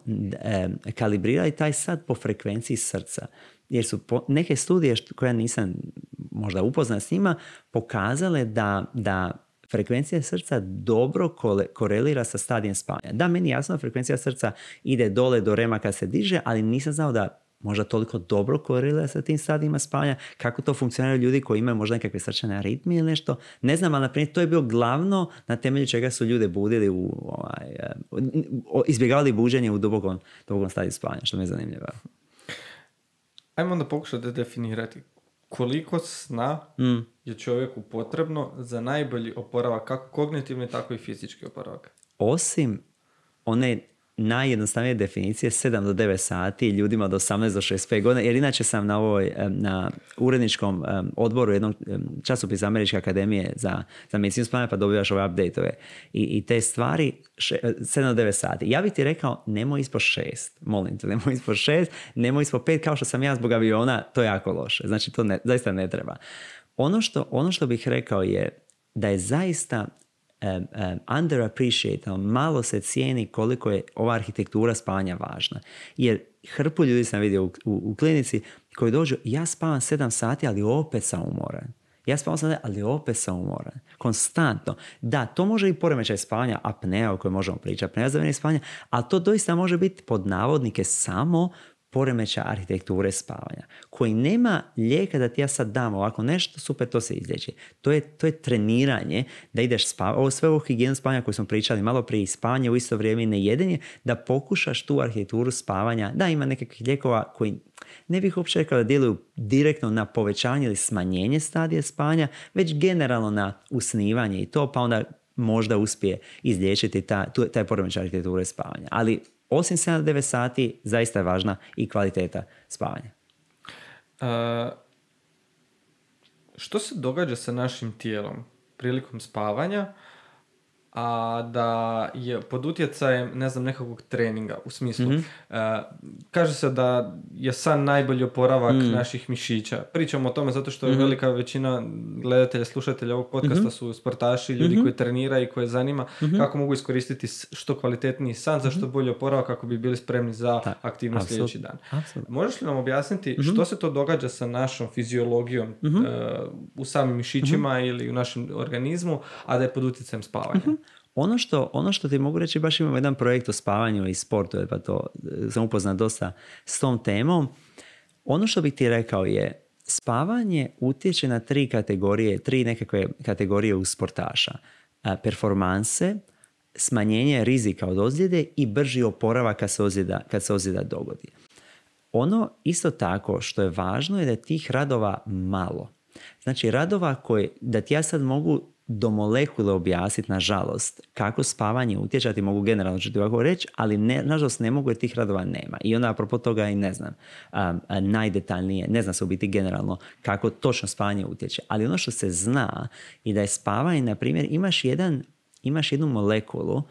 Speaker 1: kalibrirali taj sad po frekvenciji srca jer su neke studije koje nisam možda upozna s njima pokazale da, da frekvencija srca dobro korelira sa stadijem spanja. Da, meni jasno frekvencija srca ide dole do rema kad se diže, ali nisam znao da možda toliko dobro korelira sa tim stadijima spanja, kako to funkcioniraju ljudi koji imaju možda nekakve srčane aritmije ili nešto. Ne znam, ali naprimjer to je bilo glavno na temelju čega su ljude budili u, ovaj, e, izbjegavali buđenje u dubokom dubokom stadiju spavanja, što me zanimljivo
Speaker 2: ajmo onda pokušati definirati koliko sna mm. je čovjeku potrebno za najbolji oporavak, kako kognitivni, tako i fizički oporavak.
Speaker 1: Osim one najjednostavnije definicije 7 do 9 sati ljudima do 18 do 65 godina jer inače sam na ovoj na uredničkom odboru jednog časopisa Američke akademije za, za medicinu spomena pa dobivaš ove update-ove I, i te stvari še, 7 e, do 9 sati. Ja bih ti rekao nemoj ispod 6, molim te, nemoj ispod 6, nemoj ispod 5 kao što sam ja zbog aviona, to je jako loše. Znači to ne, zaista ne treba. Ono što, ono što bih rekao je da je zaista underappreciate, ono, malo se cijeni koliko je ova arhitektura spanja važna. Jer hrpu ljudi sam vidio u, klinici koji dođu, ja spavam sedam sati, ali opet sam umoran. Ja spavam sati, ali opet sam umoran. Konstantno. Da, to može i poremećaj spavanja, apnea o kojoj možemo pričati, apnea za spavanja, ali to doista može biti pod navodnike samo poremeća arhitekture spavanja, koji nema lijeka da ti ja sad dam ovako nešto, super, to se izlječe. To je, to je treniranje da ideš spavati. Ovo sve ovo higijenu spavanja koju smo pričali malo prije, spavanje u isto vrijeme i nejedenje, da pokušaš tu arhitekturu spavanja. Da, ima nekakvih lijekova koji ne bih uopće rekao da djeluju direktno na povećanje ili smanjenje stadije spavanja, već generalno na usnivanje i to, pa onda možda uspije izliječiti ta, taj poremećaj arhitekture spavanja. Ali osim 7 9 sati zaista je važna i kvaliteta spavanja.
Speaker 2: što se događa sa našim tijelom prilikom spavanja? a da je pod utjecajem, ne znam, nekakvog treninga, u smislu. Mhm. E, kaže se da je san najbolji oporavak mhm. naših mišića. Pričamo o tome zato što je mhm. velika većina gledatelja, slušatelja ovog podcasta su sportaši, ljudi koji treniraju i koje zanima kako mogu iskoristiti što kvalitetniji san za što bolji oporavak kako bi bili spremni za aktivnost sljedeći dan. Možeš li nam objasniti što se to događa sa našom fiziologijom e, u samim mišićima ili u našem organizmu, a da je pod utjecajem spavanja?
Speaker 1: Ono što, ono što ti mogu reći, baš imamo jedan projekt o spavanju i sportu, pa to e, sam upoznat dosta s tom temom. Ono što bih ti rekao je, spavanje utječe na tri kategorije, tri nekakve kategorije u sportaša. E, performanse, smanjenje rizika od ozljede i brži oporavak kad se ozljeda, kad se ozljeda dogodi. Ono isto tako što je važno je da je tih radova malo. Znači radova koje, da ti ja sad mogu do molekule objasniti, nažalost, kako spavanje utječati, mogu generalno ću ti ovako reći, ali ne, nažalost ne mogu jer tih radova nema. I onda apropo toga i ne znam, um, najdetaljnije, ne znam se u biti generalno kako točno spavanje utječe. Ali ono što se zna i da je spavanje, na primjer, imaš, jedan, imaš jednu molekulu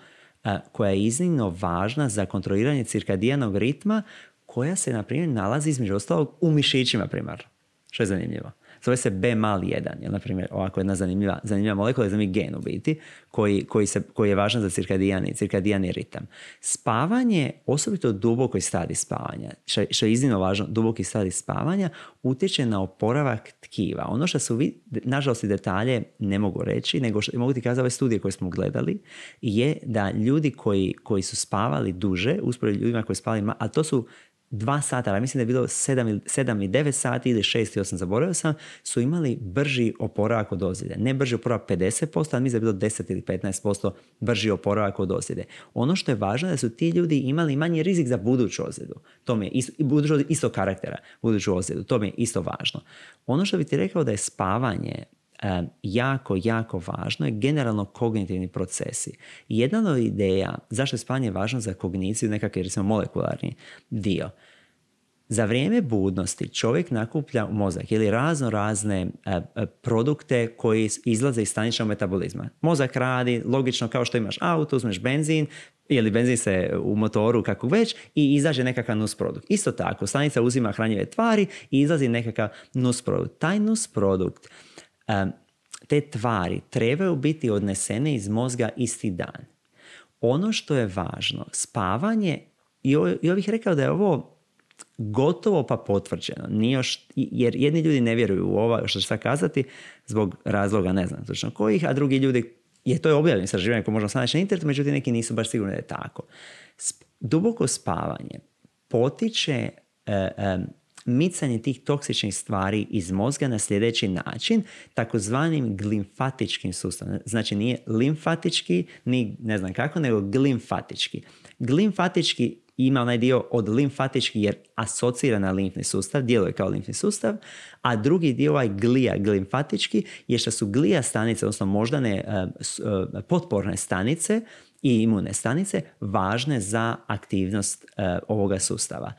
Speaker 1: koja je iznimno važna za kontroliranje cirkadijanog ritma koja se, na primjer, nalazi između ostalog u mišićima primarno. Što je zanimljivo zove se B mali 1, jel, na primjer, ovako jedna zanimljiva, zanimljiva molekula, zanimljiv gen u biti, koji, koji, se, koji je važan za cirkadijani, cirkadijani ritam. Spavanje, osobito dubokoj stadi spavanja, što, je iznimno važno, duboki stadi spavanja, utječe na oporavak tkiva. Ono što su, vi, nažalost i detalje ne mogu reći, nego što, mogu ti kazati ove studije koje smo gledali, je da ljudi koji, koji su spavali duže, uspored ljudima koji spavali, a to su dva sata, ali mislim da je bilo 7, 7 i 9 sati ili 6 i 8, zaboravio sam, su imali brži oporavak od ozljede. Ne brži oporavak 50%, ali mislim da je bilo 10 ili 15% brži oporavak od ozljede. Ono što je važno je da su ti ljudi imali manji rizik za buduću ozljedu. To mi je isto, karaktera, buduću ozljedu. To mi je isto važno. Ono što bi ti rekao da je spavanje jako, jako važno je generalno kognitivni procesi. Jedna od ideja zašto je spanje važno za kogniciju, nekakav recimo molekularni dio, za vrijeme budnosti čovjek nakuplja mozak ili razno razne e, e, produkte koji izlaze iz staničnog metabolizma. Mozak radi logično kao što imaš auto, uzmeš benzin ili benzin se u motoru kako već i izađe nekakav nus produkt. Isto tako, stanica uzima hranjive tvari i izlazi nekakav nus produkt. Taj nus produkt te tvari trebaju biti odnesene iz mozga isti dan. Ono što je važno, spavanje, i ja rekao da je ovo gotovo pa potvrđeno, nije još, jer jedni ljudi ne vjeruju u ovo što ću sad kazati zbog razloga, ne znam točno kojih, a drugi ljudi, je to je objavljeno istraživanje koje možemo sad na internetu, međutim neki nisu baš sigurni da je tako. duboko spavanje potiče e, micanje tih toksičnih stvari iz mozga na sljedeći način, takozvanim glimfatičkim sustavom. Znači nije limfatički, ni ne znam kako, nego glimfatički. Glimfatički ima onaj dio od limfatički jer asocira na limfni sustav, djeluje kao limfni sustav, a drugi dio ovaj glija glimfatički je što su glija stanice, odnosno moždane e, e, potporne stanice i imune stanice važne za aktivnost e, ovoga sustava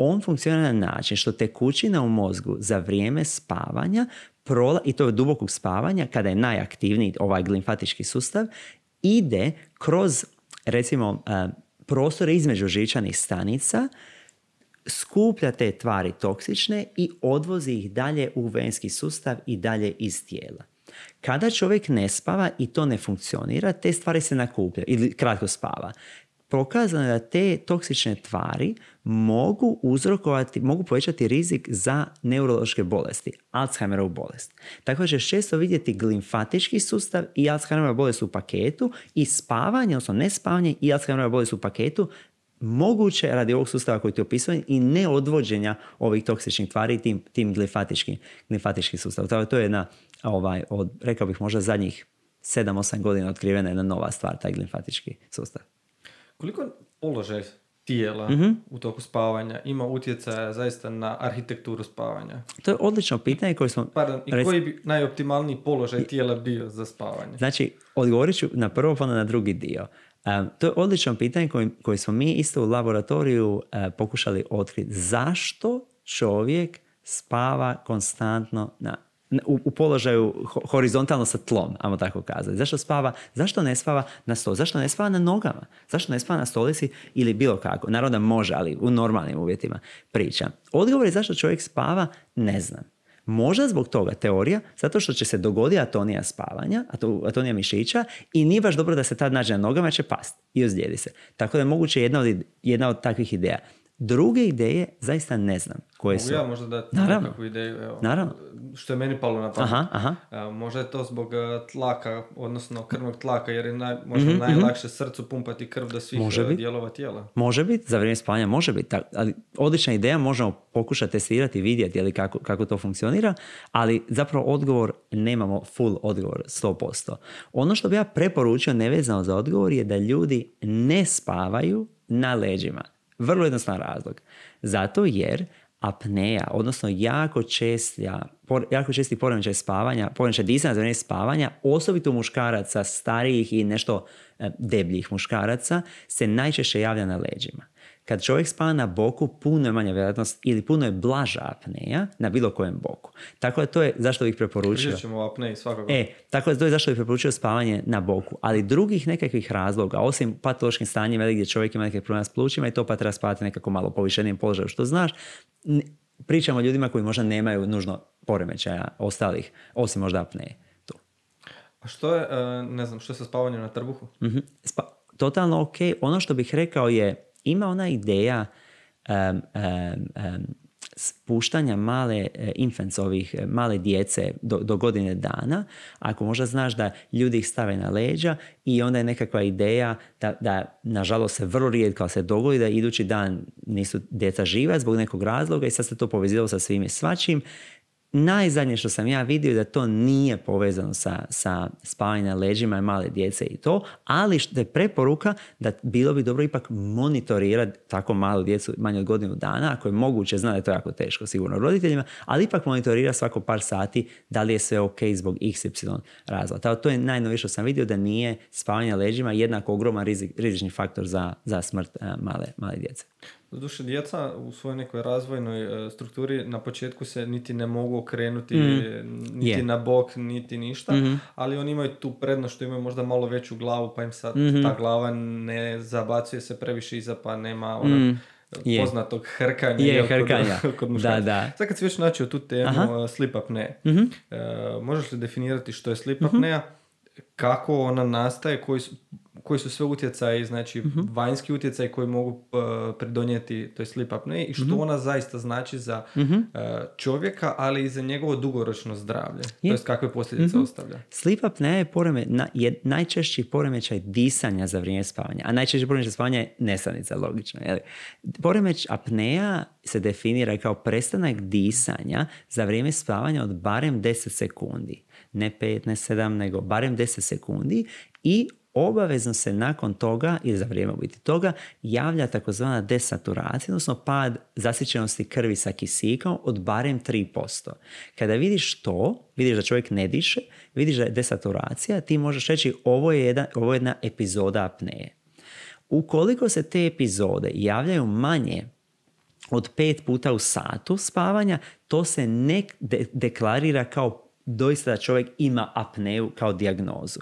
Speaker 1: on funkcionira na način što tekućina u mozgu za vrijeme spavanja prola, i to je dubokog spavanja kada je najaktivniji ovaj glimfatički sustav ide kroz recimo e, prostore između žičanih stanica skuplja te tvari toksične i odvozi ih dalje u venski sustav i dalje iz tijela. Kada čovjek ne spava i to ne funkcionira, te stvari se nakupljaju ili kratko spava pokazano je da te toksične tvari mogu uzrokovati, mogu povećati rizik za neurološke bolesti, Alzheimerov bolest. Tako ćeš često vidjeti glimfatički sustav i Alzheimerova bolest u paketu i spavanje, odnosno ne spavanje i Alzheimerova bolest u paketu moguće radi ovog sustava koji ti opisujem i odvođenja ovih toksičnih tvari tim, tim glifatičkim, sustavom. to je jedna, ovaj, od, rekao bih možda zadnjih 7-8 godina otkrivena jedna nova stvar, taj glimfatički sustav.
Speaker 2: Koliko položaj tijela mhm. u toku spavanja ima utjecaja zaista na arhitekturu spavanja?
Speaker 1: To je odlično pitanje koje smo... Pardon, i koji
Speaker 2: bi najoptimalniji položaj tijela bio za spavanje?
Speaker 1: Znači, odgovorit ću na prvo pa na drugi dio. Um, to je odlično pitanje koje, koje smo mi isto u laboratoriju uh, pokušali otkriti. Zašto čovjek spava konstantno na u, položaju horizontalno sa tlom, ajmo tako kazati. Zašto spava? Zašto ne spava na stol? Zašto ne spava na nogama? Zašto ne spava na stolici ili bilo kako? Naravno da može, ali u normalnim uvjetima priča. Odgovor je zašto čovjek spava, ne znam. Možda zbog toga teorija, zato što će se dogoditi atonija spavanja, atonija mišića i nije baš dobro da se tad nađe na nogama, će past i ozlijedi se. Tako da je moguće jedna od, jedna od takvih ideja. Druge ideje zaista ne znam koje Mogu su. ja možda dati Naravno. nekakvu ideju. Evo, Naravno.
Speaker 2: Što je meni palo na pamet. Aha, aha. možda je to zbog tlaka, odnosno krvnog tlaka, jer je naj, možda mhm, mhm. najlakše srcu pumpati krv Da svih može bit. dijelova tijela.
Speaker 1: Može biti, za vrijeme spanja može biti. Ali odlična ideja, možemo pokušati testirati, vidjeti kako, kako to funkcionira, ali zapravo odgovor nemamo full odgovor 100%. Ono što bi ja preporučio nevezano za odgovor je da ljudi ne spavaju na leđima. Vrlo jednostavan razlog. Zato jer apneja, odnosno jako, čestlja, por, jako česti poremećaj spavanja, poremećaj disanja za spavanja, osobito muškaraca starijih i nešto e, debljih muškaraca, se najčešće javlja na leđima. Kad čovjek spava na boku, puno je manja vjerojatnost ili puno je blaža apneja na bilo kojem boku. Tako da to je zašto bih preporučio.
Speaker 2: ćemo apneji E,
Speaker 1: tako da to je zašto bih preporučio spavanje na boku. Ali drugih nekakvih razloga, osim patološkim stanjima gdje čovjek ima neke problema s plućima i to pa treba spavati nekako malo povišenijem položaju što znaš, pričamo o ljudima koji možda nemaju nužno poremećaja ostalih, osim možda apneje. Tu.
Speaker 2: A što je, e, ne znam, što je sa spavanjem na trbuhu?
Speaker 1: mm totalno ok. Ono što bih rekao je ima ona ideja spuštanja male e, ovih e, male djece do, do, godine dana, ako možda znaš da ljudi ih stave na leđa i onda je nekakva ideja da, da nažalost se vrlo rijetko se dogodi da idući dan nisu djeca živa zbog nekog razloga i sad se to povezivalo sa svim i svačim, najzadnje što sam ja vidio da to nije povezano sa, sa spavanjem na leđima i male djece i to, ali što je preporuka da bilo bi dobro ipak monitorirati tako malu djecu manje od godinu dana, ako je moguće, zna da je to jako teško sigurno roditeljima, ali ipak monitorira svako par sati da li je sve ok zbog XY razloga. To je najnovije što sam vidio da nije spavanje na leđima jednako ogroman rizik, rizični faktor za, za smrt e, male, male djece.
Speaker 2: Doduše, djeca u svojoj nekoj razvojnoj e, strukturi na početku se niti ne mogu okrenuti mm. niti na bok, niti ništa, mhm. ali oni imaju tu prednost što imaju možda malo veću glavu, pa im sad mhm. ta glava ne zabacuje se previše iza, pa nema ono, mm. poznatog hrkanja. Je, hrkanja. (laughs) Kod, da, da. Sad kad si već načio tu temu Aha. E, slip apnea, mm e, možeš li definirati što je slip apnea? kako ona nastaje, koji su, koji su sve utjecaji, znači mhm. vanjski utjecaj koji mogu uh, pridonijeti toj sleep apnea i što mhm. ona zaista znači za mhm. e, čovjeka, ali i za njegovo dugoročno zdravlje, to jest kakve posljedice ostavlja.
Speaker 1: Sleep apnea je, poreme, najčešći poremećaj disanja za vrijeme spavanja, a najčešći poremećaj spavanja je nesanica, logično. Je Poremeć apnea se definira kao prestanak disanja za vrijeme spavanja od barem 10 sekundi ne 5, ne sedam, nego barem 10 sekundi i obavezno se nakon toga ili za vrijeme biti toga javlja takozvana desaturacija, odnosno pad zasićenosti krvi sa kisikom od barem 3%. Kada vidiš to, vidiš da čovjek ne diše, vidiš da je desaturacija, ti možeš reći ovo je, jedna, ovo je jedna epizoda apneje. Ukoliko se te epizode javljaju manje od pet puta u satu spavanja, to se ne deklarira kao doista da čovjek ima apneu kao diagnozu.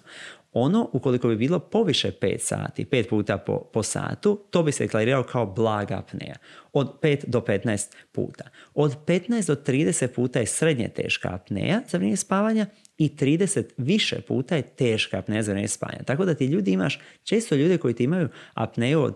Speaker 1: Ono, ukoliko bi bilo poviše 5 sati, 5 puta po, po satu, to bi se deklarirao kao blaga apneja. Od 5 do 15 puta. Od 15 do 30 puta je srednje teška apneja za vrijeme spavanja i 30 više puta je teška apnea za vrijeme spanja. Tako da ti ljudi imaš, često ljude koji ti imaju apneo,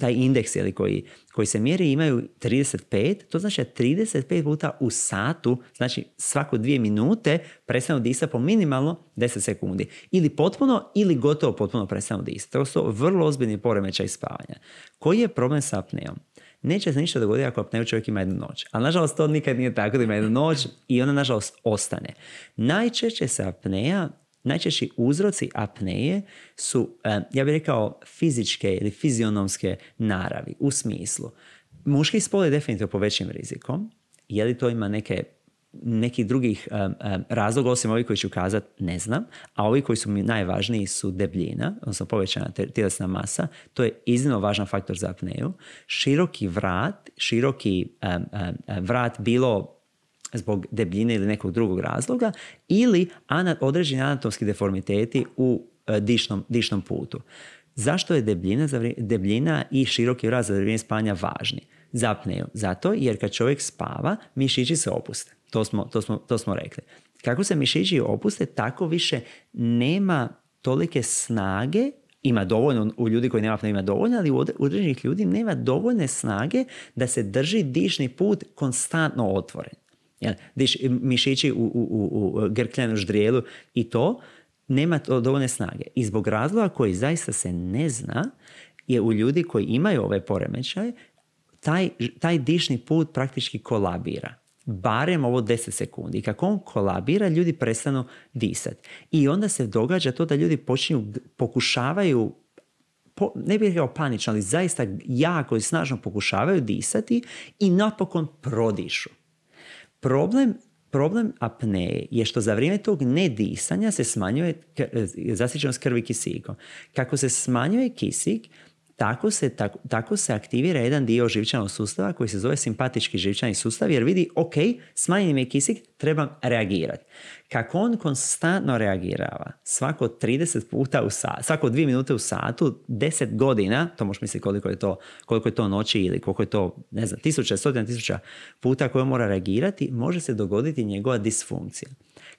Speaker 1: taj indeks ili koji, koji se mjeri imaju 35, to znači 35 puta u satu, znači svako dvije minute prestanu disa po minimalno 10 sekundi. Ili potpuno ili gotovo potpuno prestanu disati. To su vrlo ozbiljni poremećaj spavanja. Koji je problem sa apneom? neće se ništa dogoditi ako apneu čovjek ima jednu noć. Ali nažalost to nikad nije tako da ima jednu noć i ona nažalost ostane. Najčešće se apneja Najčešći uzroci apneje su, e, ja bih rekao, fizičke ili fizionomske naravi u smislu. Muški spol je definitivno povećim rizikom. Je li to ima neke nekih drugih e, e, razloga, osim ovih koji ću kazati, ne znam, a ovi koji su mi najvažniji su debljina, odnosno povećana tjelesna masa, to je iznimno važan faktor za apneju. Široki vrat, široki e, vrat bilo zbog debljine ili nekog drugog razloga ili određeni anatomski deformiteti u dišnom, dišnom putu. Zašto je debljina, debljina i široki vrat za vrijeme spanja važni? Zapneju. Zato jer kad čovjek spava, mišići se opuste. To smo, to, rekli. Kako se mišići opuste, tako više nema tolike snage ima dovoljno, u ljudi koji nema ima dovoljno, ali u određenih ljudi nema dovoljne snage da se drži dišni put konstantno otvoren. Jel, diš, mišići u, u, u, ždrijelu i to nema to dovoljne snage. I zbog razloga koji zaista se ne zna je u ljudi koji imaju ove poremećaje taj, taj dišni put praktički kolabira barem ovo 10 sekundi. Kako on kolabira, ljudi prestanu disati. I onda se događa to da ljudi počinju, pokušavaju ne bih rekao panično, ali zaista jako i snažno pokušavaju disati i napokon prodišu. Problem, problem apneje je što za vrijeme tog nedisanja se smanjuje zasičenost zasićenost krvi kisikom. Kako se smanjuje kisik, tako se, tako, se aktivira jedan dio živčanog sustava koji se zove simpatički živčani sustav jer vidi, ok, smanjen mi je kisik, trebam reagirati. Kako on konstantno reagirava, svako 30 puta u sat, svako 2 minute u satu, 10 godina, to možeš misliti koliko je to, koliko je to noći ili koliko je to, ne znam, tisuća, stotina tisuća puta koje mora reagirati, može se dogoditi njegova disfunkcija.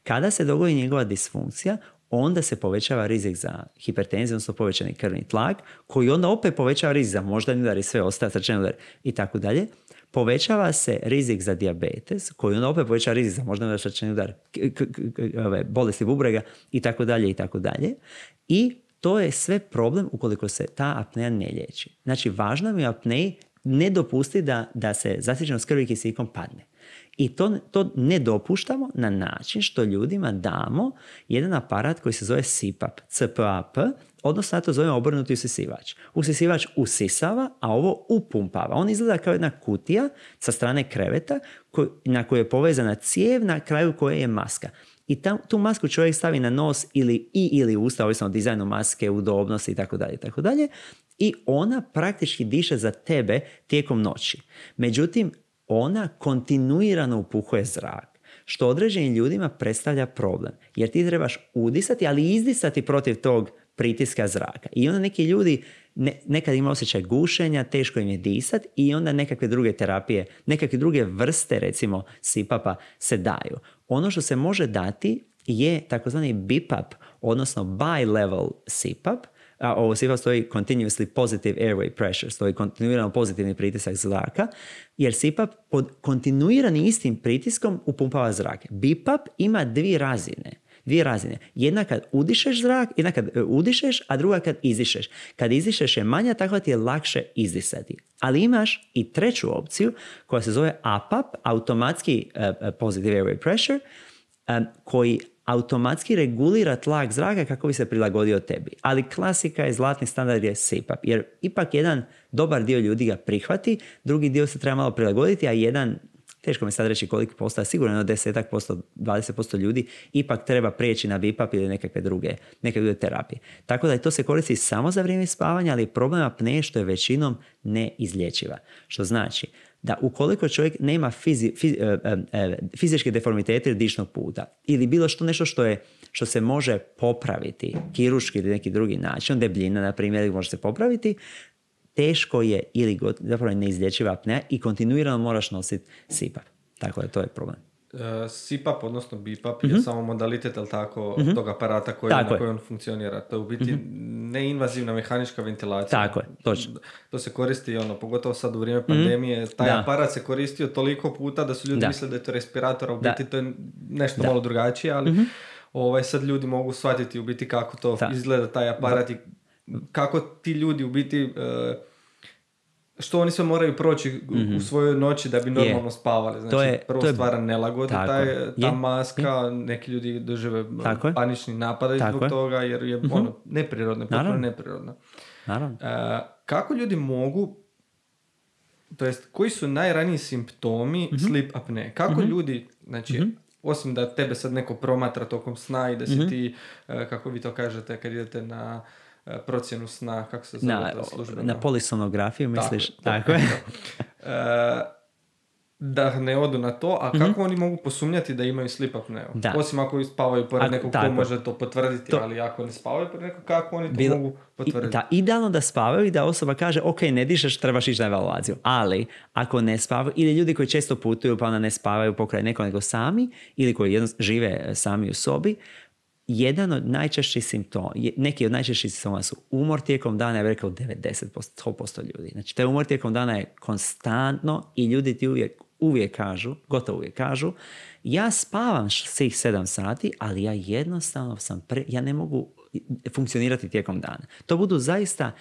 Speaker 1: Kada se dogodi njegova disfunkcija, onda se povećava rizik za hipertenziju, odnosno povećani krvni tlak, koji onda opet povećava rizik za moždani udar i sve ostaje srčani udar i tako dalje. Povećava se rizik za diabetes, koji onda opet povećava rizik za moždani udar, srčani udar, bolesti bubrega i tako dalje i tako dalje. I to je sve problem ukoliko se ta apneja ne liječi. Znači, važno mi je apneji ne dopusti da, da se zasićenost krvi kisikom padne. I to, to ne dopuštamo na način što ljudima damo jedan aparat koji se zove CPAP, CPAP, odnosno na to zovem obrnuti usisivač. Usisivač usisava, a ovo upumpava. On izgleda kao jedna kutija sa strane kreveta na kojoj je povezana cijev, na kraju koje je maska. I tam, tu masku čovjek stavi na nos ili i ili usta, ovisno o dizajnu maske, udobnosti i tako dalje, tako dalje. I ona praktički diše za tebe tijekom noći. Međutim, ona kontinuirano upuhuje zrak, što određenim ljudima predstavlja problem. Jer ti trebaš udisati, ali izdisati protiv tog pritiska zraka. I onda neki ljudi ne, nekad ima osjećaj gušenja, teško im je disat i onda nekakve druge terapije, nekakve druge vrste recimo sipapa se daju. Ono što se može dati je takozvani BIPAP, odnosno bi level sipap, a ovo siva stoji continuously positive airway pressure, stoji kontinuirano pozitivni pritisak zraka, jer CPAP pod kontinuirani istim pritiskom upumpava zrak. BIPAP ima dvije razine. Dvije razine. Jedna kad udišeš zrak, jedna kad e, udišeš, a druga kad izišeš Kad izišeš je manja, tako da ti je lakše izdisati. Ali imaš i treću opciju koja se zove APAP, automatski e, e, positive airway pressure, koji automatski regulira tlak zraka kako bi se prilagodio tebi. Ali klasika je zlatni standard je CPAP, jer ipak jedan dobar dio ljudi ga prihvati, drugi dio se treba malo prilagoditi, a jedan teško mi sad reći koliko posto, sigurno jedno desetak posto, posto ljudi ipak treba prijeći na BIPAP ili nekakve druge, neke druge terapije. Tako da to se koristi samo za vrijeme spavanja, ali problema apneje što je većinom neizlječiva. Što znači da ukoliko čovjek nema fizi, e, e, e, fizičke deformitete dišnog puta ili bilo što nešto što je što se može popraviti kiruški ili neki drugi način, debljina na primjer može se popraviti, teško je ili zapravo neizlječiva apnea i kontinuirano moraš nositi sipa. Tako da to je problem.
Speaker 2: SIPAP, uh, odnosno BIPAP mm je mhm. samo modalitet, tako, mm tog aparata koji, na koji on funkcionira. To je u biti mhm. neinvazivna mehanička ventilacija. Tako je, točno. To se koristi, ono, pogotovo sad u vrijeme mhm. pandemije, taj aparat se koristio toliko puta da su ljudi da. mislili da je to respirator, a u biti to je nešto malo drugačije, ali ovaj, sad ljudi mogu shvatiti u biti kako to izgleda taj aparat i kako ti ljudi u biti... Eh, što oni sve moraju proći u mhm. svojoj noći da bi normalno spavali. Znači, to je, prvo to je... stvara nelagod taj, ta je. maska, neki ljudi dožive panični napad zbog toga, jer je mhm. ono, neprirodno, potpuno neprirodno. E, kako ljudi mogu, to jest, koji su najraniji simptomi mm-hmm. sleep apne? Kako mhm. ljudi, znači, osim da tebe sad neko promatra tokom sna i da si ti, e, kako vi to kažete kad idete na E, procjenu sna, kako se zove na, to Na polisonografiju misliš? Tako, e, da ne odu na to, a mhm. kako oni mogu posumnjati da imaju sleep Da. Osim ako spavaju pored nekog ko može to potvrditi, to... ali ako ne spavaju pored nekog, kako oni to mogu potvrditi? da,
Speaker 1: idealno da spavaju i da osoba kaže ok, ne dišeš, trebaš ići na evaluaciju. Ali ako ne spavaju, ili ljudi koji često putuju pa onda ne spavaju pokraj nekoga nego sami, ili koji jedno, žive e, sami u sobi, jedan od najčešćih simptoma, neki od najčešćih simptoma su umor tijekom dana, ja bih rekao 90%, 100% ljudi. Znači, taj umor tijekom dana je konstantno i ljudi ti uvijek, uvijek kažu, gotovo uvijek kažu, ja spavam svih 7 sati, ali ja jednostavno sam, pre, ja ne mogu funkcionirati tijekom dana. To budu zaista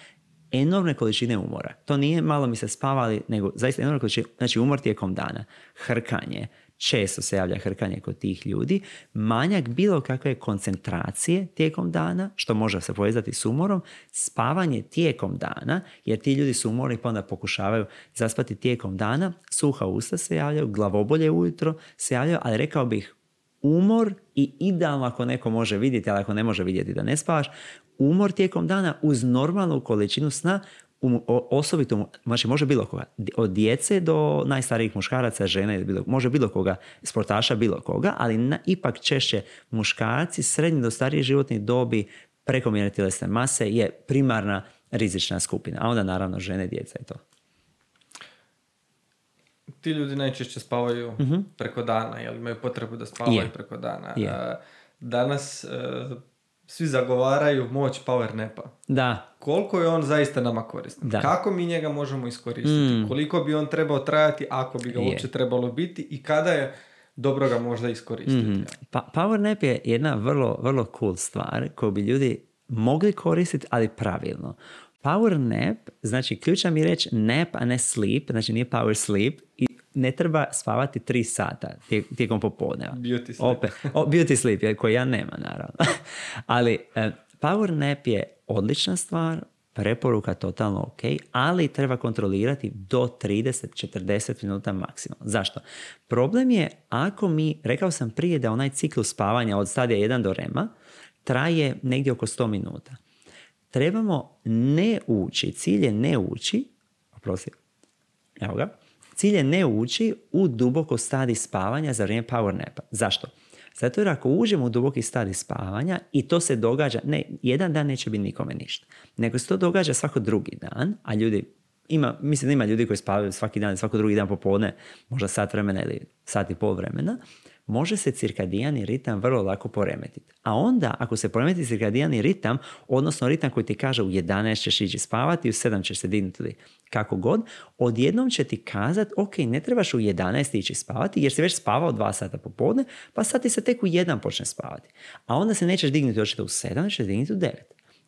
Speaker 1: enormne količine umora. To nije malo mi se spavali, nego zaista enormne količine, znači umor tijekom dana, hrkanje, često se javlja hrkanje kod tih ljudi, manjak bilo kakve koncentracije tijekom dana, što može se povezati s umorom, spavanje tijekom dana, jer ti ljudi su umorni pa onda pokušavaju zaspati tijekom dana, suha usta se javljaju, glavobolje ujutro se javljaju, ali rekao bih umor i idealno ako neko može vidjeti, ali ako ne može vidjeti da ne spavaš, umor tijekom dana uz normalnu količinu sna um, osobito, znači može bilo koga, od djece do najstarijih muškaraca, žena bilo, može bilo koga, sportaša, bilo koga, ali na, ipak češće muškarci Srednji do starije životne dobi prekomjerne tjelesne mase je primarna rizična skupina, a onda naravno žene, djeca i to.
Speaker 2: Ti ljudi najčešće spavaju mhm. preko dana, jel imaju potrebu da spavaju preko dana. Danas e, svi zagovaraju moć power napa. Da. Koliko je on zaista nama koristan? Da. Kako mi njega možemo iskoristiti? Mm. Koliko bi on trebao trajati ako bi ga uopće trebalo biti i kada je dobro ga možda iskoristiti? mm
Speaker 1: power nap je jedna vrlo, vrlo cool stvar koju bi ljudi mogli koristiti, ali pravilno. Power nap, znači ključa mi reći nap, a ne sleep, znači nije power sleep i ne treba spavati tri sata tijekom popodneva. Beauty sleep. Opet, beauty sleep, koji ja nema naravno. (laughs) Ali e, power nap je odlična stvar, preporuka totalno ok, ali treba kontrolirati do 30-40 minuta maksimum. Zašto? Problem je ako mi, rekao sam prije da onaj ciklus spavanja od stadija 1 do rema traje negdje oko 100 minuta trebamo ne ući, cilje ne ući, oprosti, evo ga, cilje ne ući u duboko stadi spavanja za vrijeme power napa. Zašto? Zato jer ako uđemo u duboki stadi spavanja i to se događa, ne, jedan dan neće biti nikome ništa, nego se to događa svako drugi dan, a ljudi, ima, mislim da ima ljudi koji spavaju svaki dan, svako drugi dan popodne, možda sat vremena ili sat i pol vremena, može se cirkadijani ritam vrlo lako poremetiti. A onda, ako se poremeti cirkadijani ritam, odnosno ritam koji ti kaže u 11 ćeš ići spavati, u 7 ćeš se dignuti kako god, odjednom će ti kazat, ok, ne trebaš u 11 ići spavati jer si već spavao 2 sata popodne, pa sad ti se tek u 1 počne spavati. A onda se nećeš dignuti očito u 7, ćeš dignuti u 9.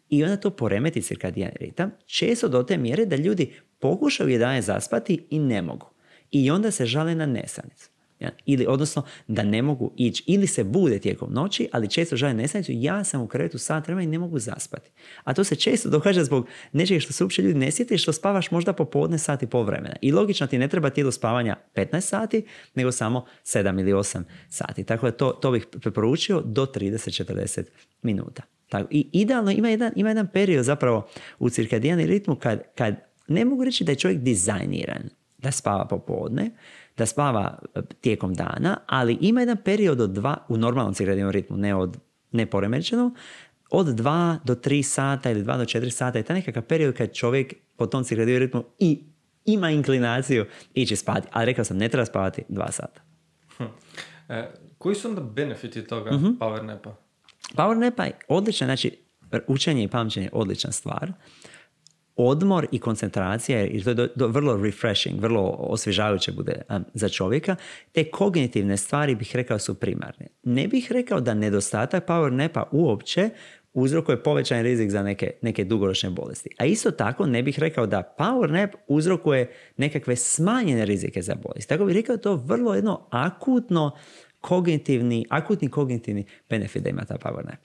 Speaker 1: I onda to poremeti cirkadijan ritam, često do te mjere da ljudi pokušaju 11 zaspati i ne mogu. I onda se žale na nesanicu ili odnosno da ne mogu ići ili se bude tijekom noći, ali često žele nesanicu, ja sam u krevetu sat vremena i ne mogu zaspati. A to se često događa zbog nečega što se uopće ljudi ne sjeti što spavaš možda popodne sati povremena vremena. I logično ti ne treba tijelo spavanja 15 sati, nego samo 7 ili 8 sati. Tako da to, to bih preporučio do 30-40 minuta. Tako, I idealno ima jedan, ima jedan period zapravo u cirkadijani ritmu kad, kad ne mogu reći da je čovjek dizajniran da spava popodne, da spava e, tijekom dana, ali ima jedan period od dva, u normalnom cirkadijanom ritmu, ne od neporemećeno, od 2 do 3 sata ili 2 do 4 sata je ta nekakav period kad čovjek po tom cirkadijanom ritmu i ima inklinaciju ići spati. Ali rekao sam, ne treba spavati dva sata.
Speaker 2: Hm. E, koji su onda benefiti toga mm power napa?
Speaker 1: Power napa je odličan, znači učenje i pamćenje je odlična stvar odmor i koncentracija, jer to je vrlo refreshing, vrlo osvježavajuće bude za čovjeka, te kognitivne stvari bih rekao su primarne. Ne bih rekao da nedostatak power napa uopće uzrokuje povećan rizik za neke, neke dugoročne bolesti. A isto tako ne bih rekao da power nap uzrokuje nekakve smanjene rizike za bolesti. Tako bih rekao to vrlo jedno akutno kognitivni, akutni kognitivni benefit da ima ta power nap.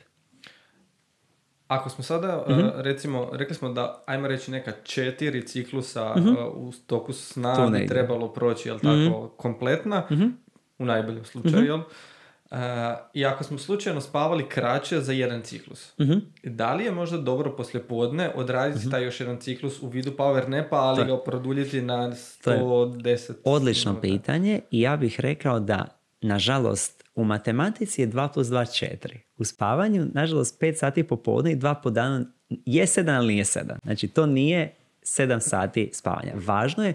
Speaker 2: Ako smo sada, e, mhm. recimo, rekli smo da, ajmo reći, neka četiri ciklusa e, mhm. u toku sna bi trebalo proći, jel tako, mhm. kompletna, u najboljem slučaju, jel? E, I ako smo slučajno spavali kraće za jedan ciklus, da li je možda dobro podne odraditi taj još jedan ciklus u vidu power nepa, ali ga produljiti na 110?
Speaker 1: Odlično pitanje i ja bih rekao da, nažalost, u matematici je 2 plus 2 4. U spavanju, nažalost, 5 sati popodne i 2 po danu je 7, ali nije 7. Znači, to nije 7 sati spavanja. Važno je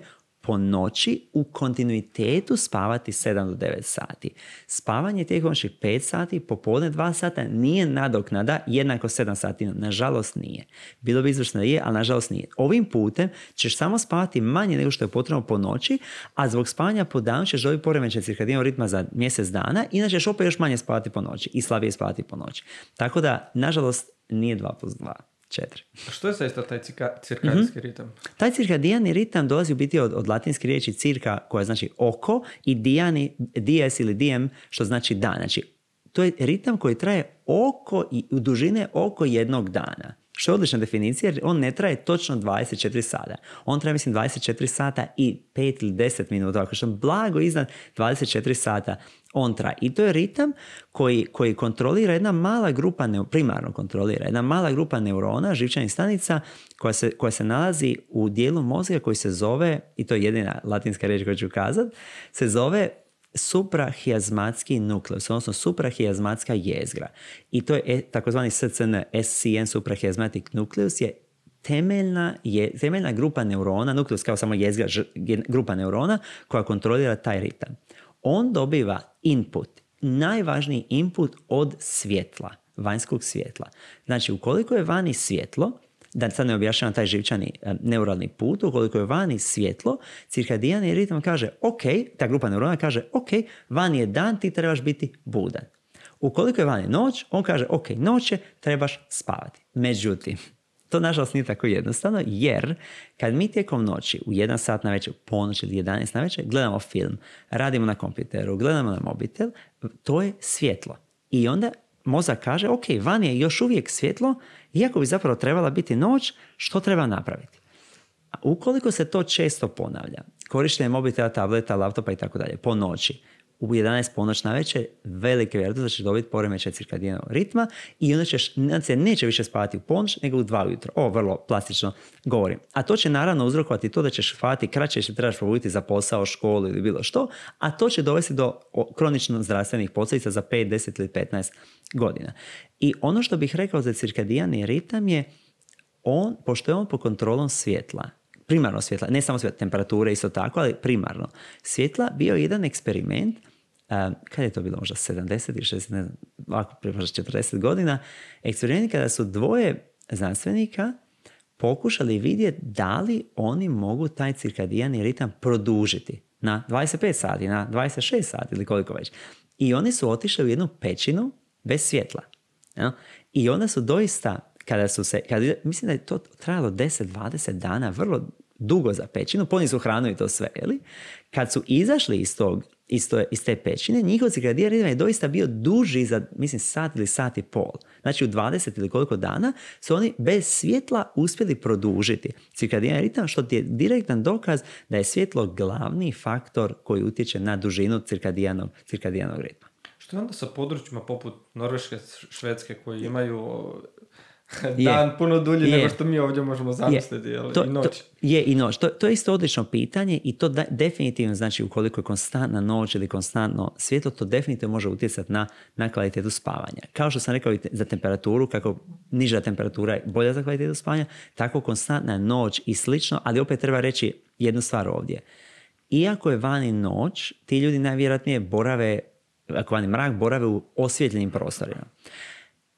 Speaker 1: po noći u kontinuitetu spavati 7 do 9 sati. Spavanje tijekom 5 sati, popodne 2 sata nije nadoknada jednako 7 sati. Nažalost nije. Bilo bi izvršno da je, ali nažalost nije. Ovim putem ćeš samo spavati manje nego što je potrebno po noći, a zbog spavanja po danu ćeš dobiti poremećaj cirkadinog ritma za mjesec dana, inače ćeš opet još manje spavati po noći i slabije spavati po noći. Tako da, nažalost, nije 2 plus 2 četiri.
Speaker 2: što je zaista taj cika, cirkadijski mm-hmm. ritam?
Speaker 1: Taj cirkadijani ritam dolazi u biti od, od latinske riječi cirka koja znači oko i dijani, dies ili diem što znači dan. Znači to je ritam koji traje oko i u dužine oko jednog dana što je odlična definicija jer on ne traje točno 24 sata. On traje mislim 24 sata i 5 ili 10 minuta, ako što blago iznad 24 sata on traje. I to je ritam koji, koji kontrolira jedna mala grupa, primarno kontrolira, jedna mala grupa neurona, živčanih stanica koja se, koja se nalazi u dijelu mozga koji se zove, i to je jedina latinska riječ koju ću kazati, se zove suprahijazmatski nukleus, odnosno suprahijazmatska jezgra. I to je e, takozvani SCN, SCN suprahijazmatic nucleus je temeljna, je, temeljna grupa neurona, nukleus kao samo jezgra, grupa neurona koja kontrolira taj ritam. On dobiva input, najvažniji input od svjetla, vanjskog svjetla. Znači, ukoliko je vani svjetlo, da sad ne objašnjavam taj živčani e, neuralni put, ukoliko je vani svjetlo, cirkadijani ritam kaže, ok, ta grupa neurona kaže, ok, vani je dan, ti trebaš biti budan. Ukoliko je vani noć, on kaže, ok, noće, trebaš spavati. Međutim, to nažalost nije tako jednostavno, jer kad mi tijekom noći u jedan sat na večer, ponoć ili 11 na večer, gledamo film, radimo na kompjuteru, gledamo na mobitel, to je svjetlo. I onda mozak kaže, ok, van je još uvijek svjetlo, iako bi zapravo trebala biti noć, što treba napraviti? Ukoliko se to često ponavlja, korištenje mobitela, tableta, laptopa i tako dalje, po noći, u 11 ponoć na večer, velike vjerojatno da ćeš dobiti poremećaj cirkadijenog ritma i onda ćeš, neće više spavati u ponoć nego u dva ujutro. Ovo vrlo plastično govorim. A to će naravno uzrokovati to da ćeš spavati kraće se trebaš probuditi za posao, školu ili bilo što, a to će dovesti do kronično zdravstvenih posljedica za 5, 10 ili 15 godina. I ono što bih rekao za cirkadijani ritam je on, pošto je on pod kontrolom svjetla, primarno svjetla, ne samo svjetla, temperature isto tako, ali primarno svjetla, bio jedan eksperiment, e, kad kada je to bilo možda 70 ili 60, ne znam, ovako možda 40 godina, eksperiment kada su dvoje znanstvenika pokušali vidjeti da li oni mogu taj cirkadijani ritam produžiti na 25 sati, na 26 sati ili koliko već. I oni su otišli u jednu pećinu bez svjetla. Ja? I onda su doista, kada su se, kada, mislim da je to trajalo 10-20 dana, vrlo dugo za pećinu, puni su hranu i to sve, Kad su izašli iz, tog, iz, to, te pećine, njihov cirkadijan ritam je doista bio duži za, mislim, sat ili sat i pol. Znači, u 20 ili koliko dana su oni bez svjetla uspjeli produžiti cirkadijan ritam, što je direktan dokaz da je svjetlo glavni faktor koji utječe na dužinu cirkadijanog, cirkadijanog ritma.
Speaker 2: Što je onda sa područjima poput Norveške, Švedske koji imaju Dan je. puno dulji nego što mi ovdje možemo zamisliti, je. To, I noć.
Speaker 1: To, je i noć. To, to, je isto odlično pitanje i to da, definitivno, znači ukoliko je konstantna noć ili konstantno svjetlo, to definitivno može utjecati na, na kvalitetu spavanja. Kao što sam rekao i za temperaturu, kako niža temperatura je bolja za kvalitetu spavanja, tako konstantna noć i slično, ali opet treba reći jednu stvar ovdje. Iako je vani noć, ti ljudi najvjerojatnije borave, ako vani mrak, borave u osvjetljenim prostorima.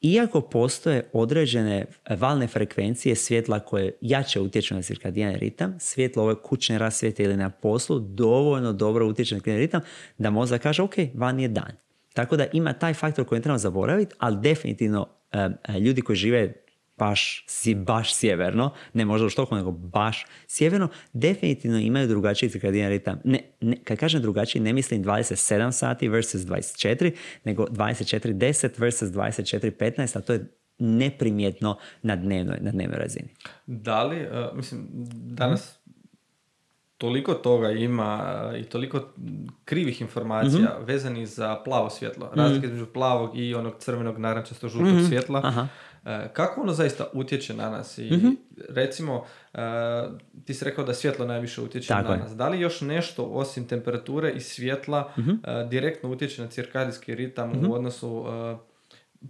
Speaker 1: Iako postoje određene valne frekvencije svjetla koje jače utječu na cirkadijan ritam, svjetlo ove kućne rasvijete ili na poslu dovoljno dobro utječe na ritam da mozak kaže ok, van je dan. Tako da ima taj faktor koji ne trebamo zaboraviti, ali definitivno eh, eh, ljudi koji žive baš, si, baš sjeverno, ne možda u Štokholmu, nego baš sjeverno, definitivno imaju drugačiji cirkadijan ritam. Ne, ne, kad kažem drugačiji, ne mislim 27 sati versus 24, nego 24.10 versus 24.15, a to je neprimjetno na dnevnoj, na dnevnoj razini.
Speaker 2: Da li, e, mislim, danas toliko toga ima e, i toliko krivih informacija mm vezanih za plavo svjetlo. Razlika mm između plavog i onog crvenog, narančasto, žutog mhm. svjetla. Aha E, kako ono zaista utječe na nas? I mhm. Recimo, e, ti si rekao da svjetlo najviše utječe na nas. Da li još nešto osim temperature i svjetla e, mhm. direktno utječe na cirkadijski ritam mhm. u odnosu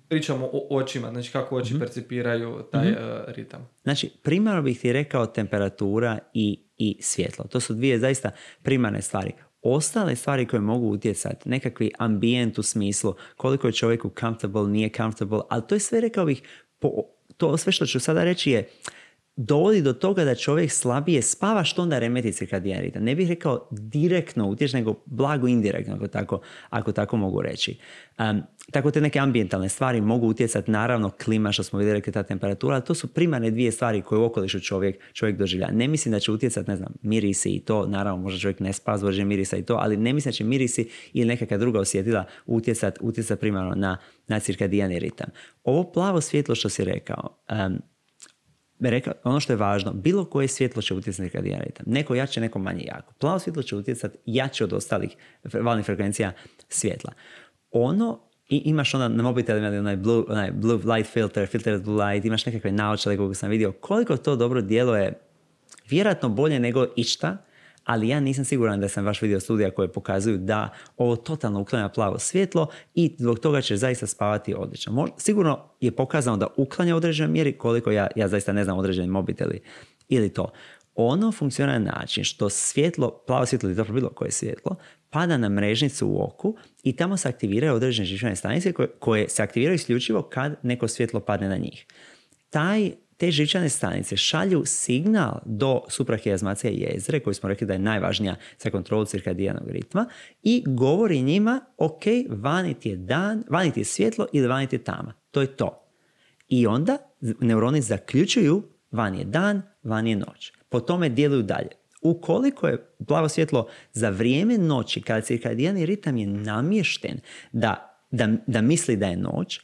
Speaker 2: pričamo o očima, znači kako oči percipiraju taj ritam.
Speaker 1: Znači, primarno bih ti rekao temperatura i, i svjetlo. To su dvije zaista primarne stvari ostale stvari koje mogu utjecati, nekakvi ambijent u smislu, koliko je čovjeku comfortable, nije comfortable, ali to je sve rekao bih, po, to sve što ću sada reći je, dovodi do toga da čovjek slabije spava što onda remeti cirkadijan ritam. Ne bih rekao direktno utješ, nego blago indirektno, ako tako, ako tako mogu reći. Um, tako te neke ambijentalne stvari mogu utjecati, naravno klima što smo vidjeli, rekli, ta temperatura, ali to su primarne dvije stvari koje u okolišu čovjek, čovjek doživlja. Ne mislim da će utjecati, ne znam, mirisi i to, naravno možda čovjek ne spa zbog mirisa i to, ali ne mislim da će mirisi ili nekakva druga osjetila utjecati utjecat primarno na, na cirkadijani ritam. Ovo plavo svjetlo što si rekao, ono što je važno, bilo koje svjetlo će utjecati na ritam. Neko jače, neko manje jako. Plavo svjetlo će utjecati jače od ostalih valnih frekvencija svjetla. Ono i imaš onda na mobitelima onaj blue, onaj blue light filter, filter blue light, imaš nekakve naočale kako sam vidio. Koliko to dobro djeluje, vjerojatno bolje nego išta, ali ja nisam siguran da sam baš vidio studija koje pokazuju da ovo totalno uklanja plavo svjetlo i zbog toga će zaista spavati odlično. sigurno je pokazano da uklanja u određenoj mjeri koliko ja, ja zaista ne znam određeni mobiteli ili to. Ono funkcionira na način što svjetlo, plavo svjetlo ili dobro bilo koje svjetlo, pada na mrežnicu u oku i tamo se aktiviraju određene žičane stanice koje, se aktiviraju isključivo kad neko svjetlo padne na njih. Taj te žičane stanice šalju signal do suprahijazmacije jezre, koju smo rekli da je najvažnija za kontrolu cirkadijanog ritma, i govori njima, ok, vani ti je dan, vani je svjetlo ili vani ti je tama. To je to. I onda neuroni zaključuju, van je dan, vani je noć. Po tome djeluju dalje. Ukoliko je plavo svjetlo za vrijeme noći, kada cirkadijani ritam je namješten da, da, da misli da je noć,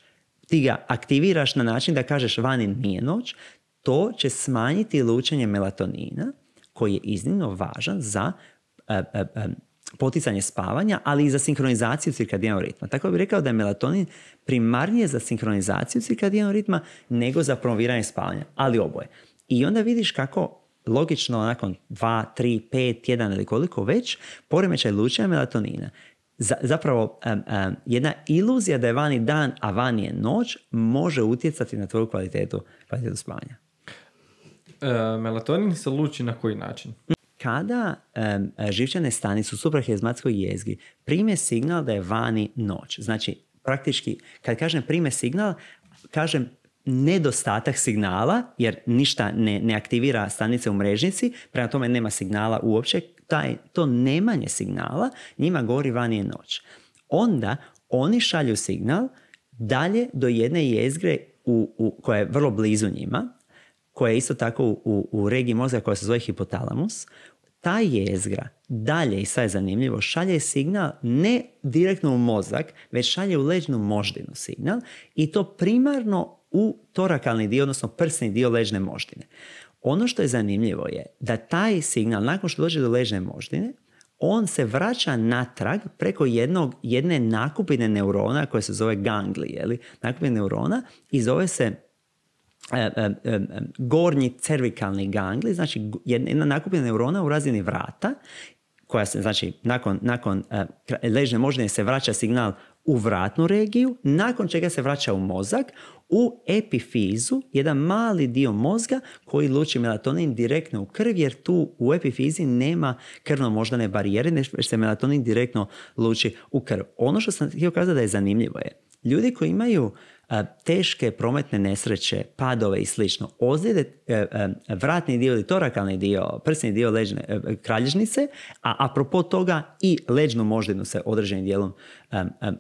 Speaker 1: ti ga aktiviraš na način da kažeš vani nije noć, to će smanjiti lučenje melatonina koji je iznimno važan za e, e, e, poticanje spavanja, ali i za sinkronizaciju cirkadijanog ritma. Tako bih rekao da je melatonin primarnije za sinkronizaciju cirkadijanog ritma nego za promoviranje spavanja, ali oboje. I onda vidiš kako logično nakon 2, 3, 5, 1 ili koliko već, poremećaj lučenja melatonina. Zapravo, jedna iluzija da je vani dan, a vani je noć, može utjecati na tvoju kvalitetu, kvalitetu spavanja. E, melatonin se luči na koji način? Kada živčane stanice u suprahizmatskoj jezgi prime signal da je vani noć, znači praktički, kad kažem prime signal, kažem nedostatak signala, jer ništa ne, ne aktivira stanice u mrežnici, prema tome nema signala uopće, taj, to nemanje signala njima gori vani je noć. Onda oni šalju signal dalje do jedne jezgre u, koja je vrlo blizu njima, koja je isto tako u, u regiji mozga koja se zove hipotalamus, ta jezgra dalje, i sad je zanimljivo, šalje signal ne direktno u mozak, već šalje u leđnu moždinu signal i to primarno u torakalni dio, odnosno prsni dio ležne moždine. Ono što je zanimljivo je da taj signal, nakon što dođe do ležne moždine, on se vraća natrag preko jednog, jedne nakupine neurona koja se zove gangli, je nakupine neurona i zove se e, e, e, gornji cervikalni gangli, znači jedna nakupina neurona u razini vrata koja se, znači, nakon, nakon ležne moždine se vraća signal u vratnu regiju, nakon čega se vraća u mozak, u epifizu jedan mali dio mozga koji luči melatonin direktno u krv jer tu u epifizi nema krvno-moždane barijere već se melatonin direktno luči u krv. Ono što sam htio kazati da je zanimljivo je ljudi koji imaju teške prometne nesreće, padove i slično, ozljede e, e, vratni dio ili torakalni dio, prsni dio leđne, e, kralježnice, a apropo toga i leđnu moždinu se određenim dijelom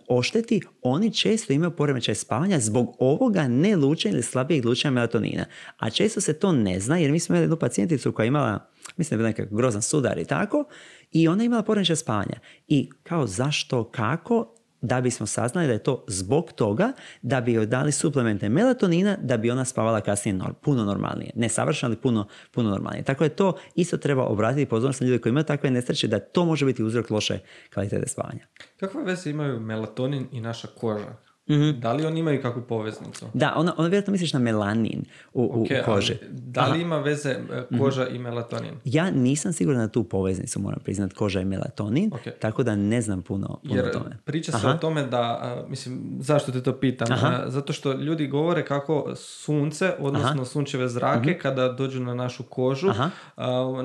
Speaker 1: ošteti, oni često imaju poremećaj spavanja zbog ovoga ne lučenja ili slabijeg lučenja melatonina. A često se to ne zna jer mi smo imali jednu pacijenticu koja je imala, mislim da je nekakav grozan sudar i tako, i ona je imala poremećaj spavanja. I kao zašto, kako, da bismo saznali da je to zbog toga da bi joj dali suplemente melatonina da bi ona spavala kasnije puno normalnije. Ne savršeno, ali puno, puno normalnije. Tako je to isto treba obratiti pozornost na ljude koji imaju takve nesreće da to može biti uzrok loše kvalitete spavanja.
Speaker 2: Kakve veze imaju melatonin i naša koža? Mhm. Da li oni imaju kakvu poveznicu? Da,
Speaker 1: ona, ona vjerojatno misliš na melanin u, koži. da li
Speaker 2: ima veze e, mhm. koža i melatonin?
Speaker 1: Ja nisam siguran na tu poveznicu, moram priznat, koža i melatonin, tako da ne znam puno, puno Jer, tome. Priča se o
Speaker 2: tome da, e, mislim, zašto
Speaker 1: te to pitam? E, zato
Speaker 2: što ljudi govore kako sunce, odnosno sunčeve zrake, mhm. kada dođu na našu kožu,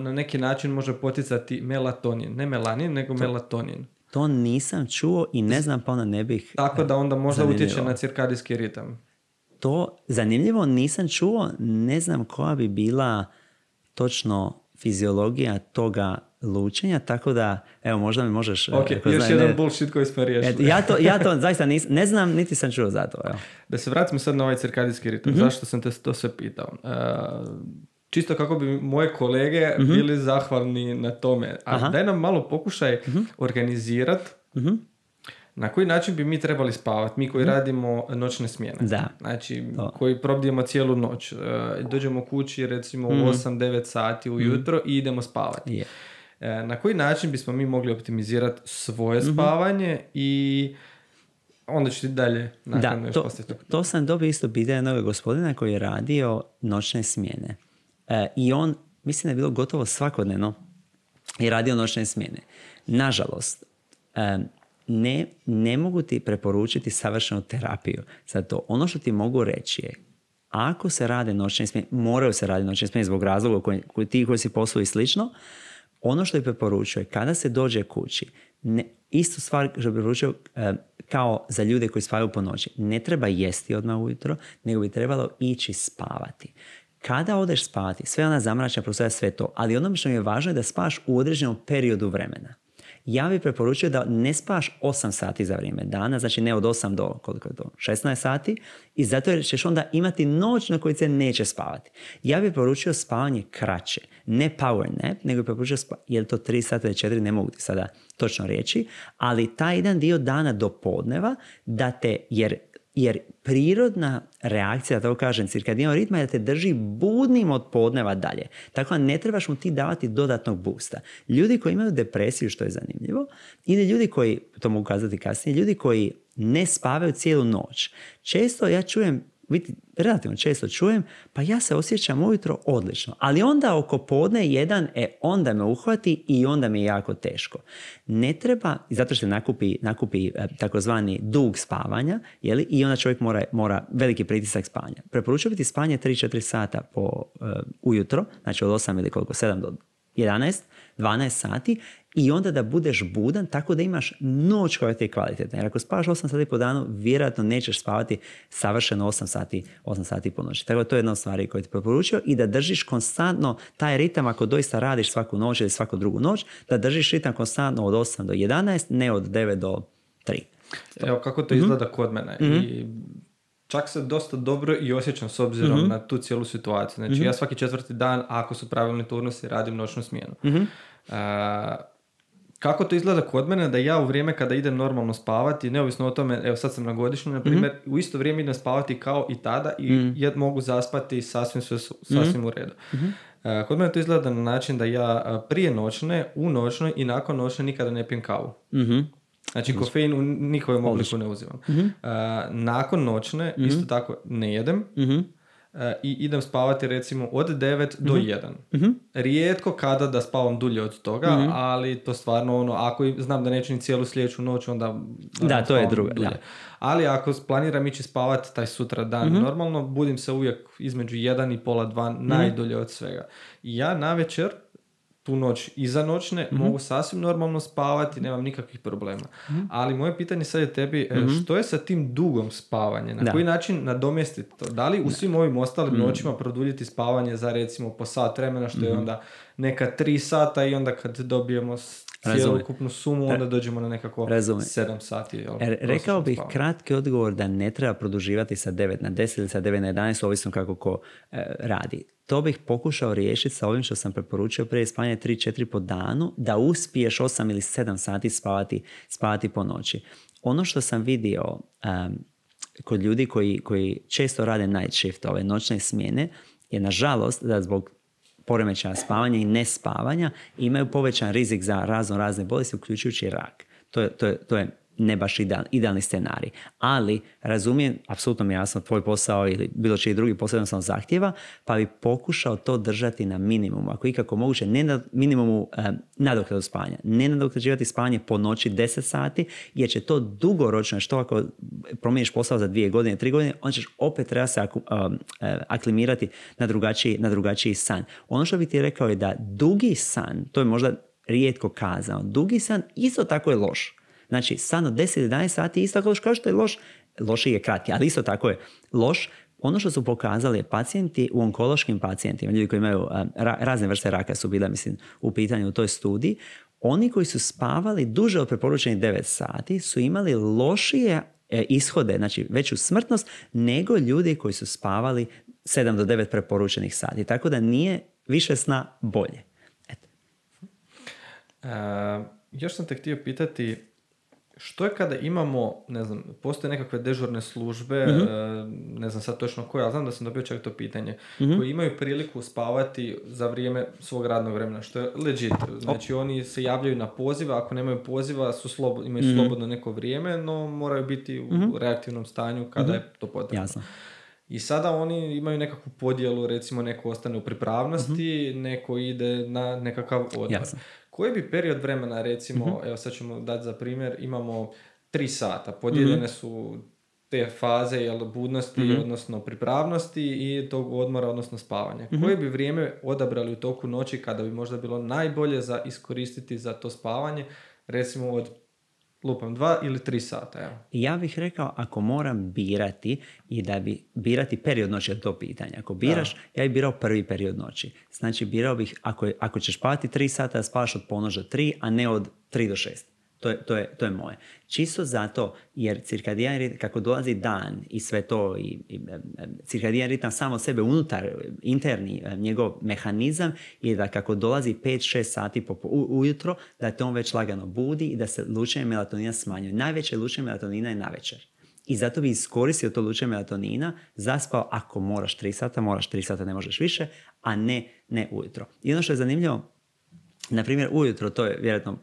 Speaker 2: na neki način može poticati melatonin. Ne melanin, nego melatonin
Speaker 1: to nisam čuo i ne znam pa onda ne bih... Tako da onda možda utječe na
Speaker 2: cirkadijski ritam.
Speaker 1: To zanimljivo nisam čuo, ne znam koja bi bila točno fiziologija toga lučenja, tako da, evo, možda mi možeš... Ok, eh, još jedan bullshit koji smo riješili. ja, to, ja to (laughs) zaista ne znam, niti sam čuo za to. Evo. Da
Speaker 2: se vratimo sad na ovaj cirkadijski ritam. Mhm. Zašto sam te to sve pitao? Eh, čisto kako bi moje kolege mhm. bili zahvalni na tome. A Aha. daj nam malo pokušaj mm organizirati mhm. na koji način bi mi trebali spavati, mi koji mhm. radimo noćne smjene. Da. Znači, koji probdijemo cijelu noć. E, dođemo kući recimo u 8-9 sati ujutro i idemo spavati. E, na koji način bismo mi mogli optimizirati
Speaker 1: svoje spavanje
Speaker 2: i onda ću i dalje da,
Speaker 1: to, sam dobio isto pitanje nove gospodina koji je radio noćne smjene. E, I on, mislim da je bilo gotovo svakodnevno i radio noćne smjene. Nažalost, e, ne, ne mogu ti preporučiti savršenu terapiju. Zato ono što ti mogu reći je ako se rade noćne smjene, moraju se raditi noćne smjene zbog razloga koji, ti koji si poslu i slično, ono što je preporučuje, kada se dođe kući, ne, istu stvar što bi preporučio e, kao za ljude koji spavaju po noći, ne treba jesti odmah ujutro, nego bi trebalo ići spavati. Kada odeš spati, sve ona zamračna prostora sve to, ali ono što mi je važno je da spaš u određenom periodu vremena. Ja bih preporučio da ne spaš 8 sati za vrijeme dana, znači ne od 8 do koliko je 16 sati i zato jer ćeš onda imati noć na kojoj se neće spavati. Ja bih poručio spavanje kraće, ne power nap, nego bih preporučio spavanje, jer to 3 sata ili 4 ne mogu ti sada točno reći, ali taj jedan dio dana do podneva da jer jer prirodna reakcija, da to kažem, cirkadijanog ritma je da te drži budnim od podneva dalje. Tako da ne trebaš mu ti davati dodatnog busta. Ljudi koji imaju depresiju, što je zanimljivo, ili ljudi koji, to mogu kazati kasnije, ljudi koji ne spavaju cijelu noć. Često ja čujem biti relativno često čujem, pa ja se osjećam ujutro odlično. Ali onda oko podne jedan, e, onda me uhvati i onda mi je jako teško. Ne treba, zato što se nakupi, nakupi e, takozvani dug spavanja, jeli, i onda čovjek mora, mora veliki pritisak spanja. Preporučuje biti spanje 3-4 sata po e, ujutro, znači od 8 ili koliko, 7 do 11, 12 sati i onda da budeš budan tako da imaš noć koja ti je kvalitetna. Jer ako spavaš 8 sati po danu, vjerojatno nećeš spavati savršeno 8 sati, 8 sati po noći. Tako da to je jedna od stvari koju ti preporučio i da držiš konstantno taj ritam ako doista radiš svaku noć ili svaku drugu noć, da držiš ritam konstantno od 8 do 11, ne od 9 do 3. Evo kako to mhm. izgleda kod mene. Mhm. I
Speaker 2: čak se dosta dobro i osjećam s obzirom mhm. na tu cijelu situaciju. Znači mhm. ja svaki četvrti dan, ako su pravilni turnusi, radim noćnu smjenu. Uh, kako to izgleda kod mene da ja u vrijeme kada idem normalno spavati, neovisno o tome, evo sad sam na godišnju, na primjer, u isto vrijeme idem spavati kao i tada i jed mogu zaspati sasvim, sve, sasvim u redu. kod mene to izgleda na način da ja prije noćne, u noćnoj i nakon noćne nikada ne pijem kavu. Znači kofein u nikojem obliku ne uzimam. Mhm. nakon noćne mhm. isto tako ne jedem mhm. i idem spavati recimo od 9 do 1. Rijetko kada da spavam dulje od toga, ali to stvarno ono, ako znam da neću ni cijelu sljedeću noć, onda da, to je druga, Ali ako planiram ići spavati taj sutra dan, normalno budim se uvijek između 1 i pola 2 najdulje od svega. ja na večer tu noć iza noćne, mhm. mogu sasvim normalno spavati, nemam nikakvih problema. Mhm. Ali moje pitanje sad je tebi, e, mhm. što je sa tim dugom spavanje? Na koji način nadomjestiti to? Da li u svim ovim ostalim noćima produljiti spavanje za recimo po sat vremena, što je onda neka tri sata i onda kad dobijemo kupnu sumu, onda e, dođemo na nekako 7 sati. Jel, e, rekao bih spavno.
Speaker 1: kratki odgovor da ne treba produživati sa 9 na 10 ili sa 9 na 11, ovisno kako ko e, radi. To bih pokušao riješiti sa ovim što sam preporučio prije spavanja 3-4 po danu, da uspiješ 8 ili 7 sati spavati, spavati po noći. Ono što sam vidio kod ljudi koji, koji često rade night shift, ove noćne smjene, je nažalost da zbog poremećaja spavanja i nespavanja imaju povećan rizik za razno razne bolesti, uključujući rak. To je, to je, to je ne baš idealni scenarij. Ali razumijem, apsolutno mi jasno, tvoj posao ili bilo čiji drugi posao sam zahtjeva, pa bi pokušao to držati na minimumu. Ako ikako moguće, ne na minimumu eh, nadoknadu spanja. Ne nadoknađivati spanje po noći 10 sati, jer će to dugoročno, što ako promijeniš posao za dvije godine, tri godine, on ćeš opet treba se e, e, aklimirati na drugačiji, na drugačiji san. Ono što bi ti rekao je da dugi san, to je možda rijetko kazao dugi san isto tako je loš Znači, san od 10-11 sati je isto kao što je loš. Loši je kratki, ali isto tako je loš. Ono što su pokazali pacijenti u onkološkim pacijentima, ljudi koji imaju razne vrste raka su bila, mislim, u pitanju u toj studiji, oni koji su spavali duže od preporučenih 9 sati su imali lošije e, ishode, znači veću smrtnost, nego ljudi koji su spavali 7 do 9 preporučenih sati. Tako da nije više sna bolje.
Speaker 2: E, još sam te htio pitati što je kada imamo, ne znam, postoje nekakve dežurne službe, mhm. eh, ne znam sad točno koje, ali znam da sam dobio čak to pitanje, mhm. koji imaju priliku spavati za vrijeme svog radnog vremena, što je legit. Znači oni se javljaju na poziva, ako nemaju poziva su slobo, imaju mhm. slobodno neko vrijeme, no moraju biti u reaktivnom stanju kada je
Speaker 1: to potrebno. Jasno.
Speaker 2: I sada oni imaju nekakvu podjelu, recimo neko ostane u pripravnosti, neko ide na nekakav odmor. Koji bi period vremena, recimo, mm-hmm. evo sad ćemo dati za primjer, imamo tri sata, podijeljene mhm. su te faze jel, budnosti, mhm. odnosno pripravnosti i tog odmora, odnosno spavanja. mm Koje bi vrijeme odabrali u toku
Speaker 1: noći kada bi
Speaker 2: možda bilo najbolje za iskoristiti za to spavanje, recimo od
Speaker 1: lupam, dva ili tri sata. Evo. Ja bih rekao, ako moram birati i da bi birati period noći od to pitanje, Ako biraš, ja bih birao prvi period noći. Znači, birao bih, ako, ako ćeš spavati tri sata, da spavaš od ponoža tri, a ne od tri do šest. To je, to, je, to je moje. Čisto zato jer cirkadijan ritam, kako dolazi dan i sve to, i, cirkadijan ritam samo sebe unutar, interni njegov mehanizam je da kako dolazi 5-6 sati po, ujutro, da te on već lagano budi i da se lučenje melatonina smanjuje. Najveće lučenje melatonina je navečer. I zato bi iskoristio to lučenje melatonina, zaspao ako moraš 3 sata, moraš 3 sata, ne možeš više, a ne, ne ujutro. I ono što je zanimljivo, na primjer ujutro, to je vjerojatno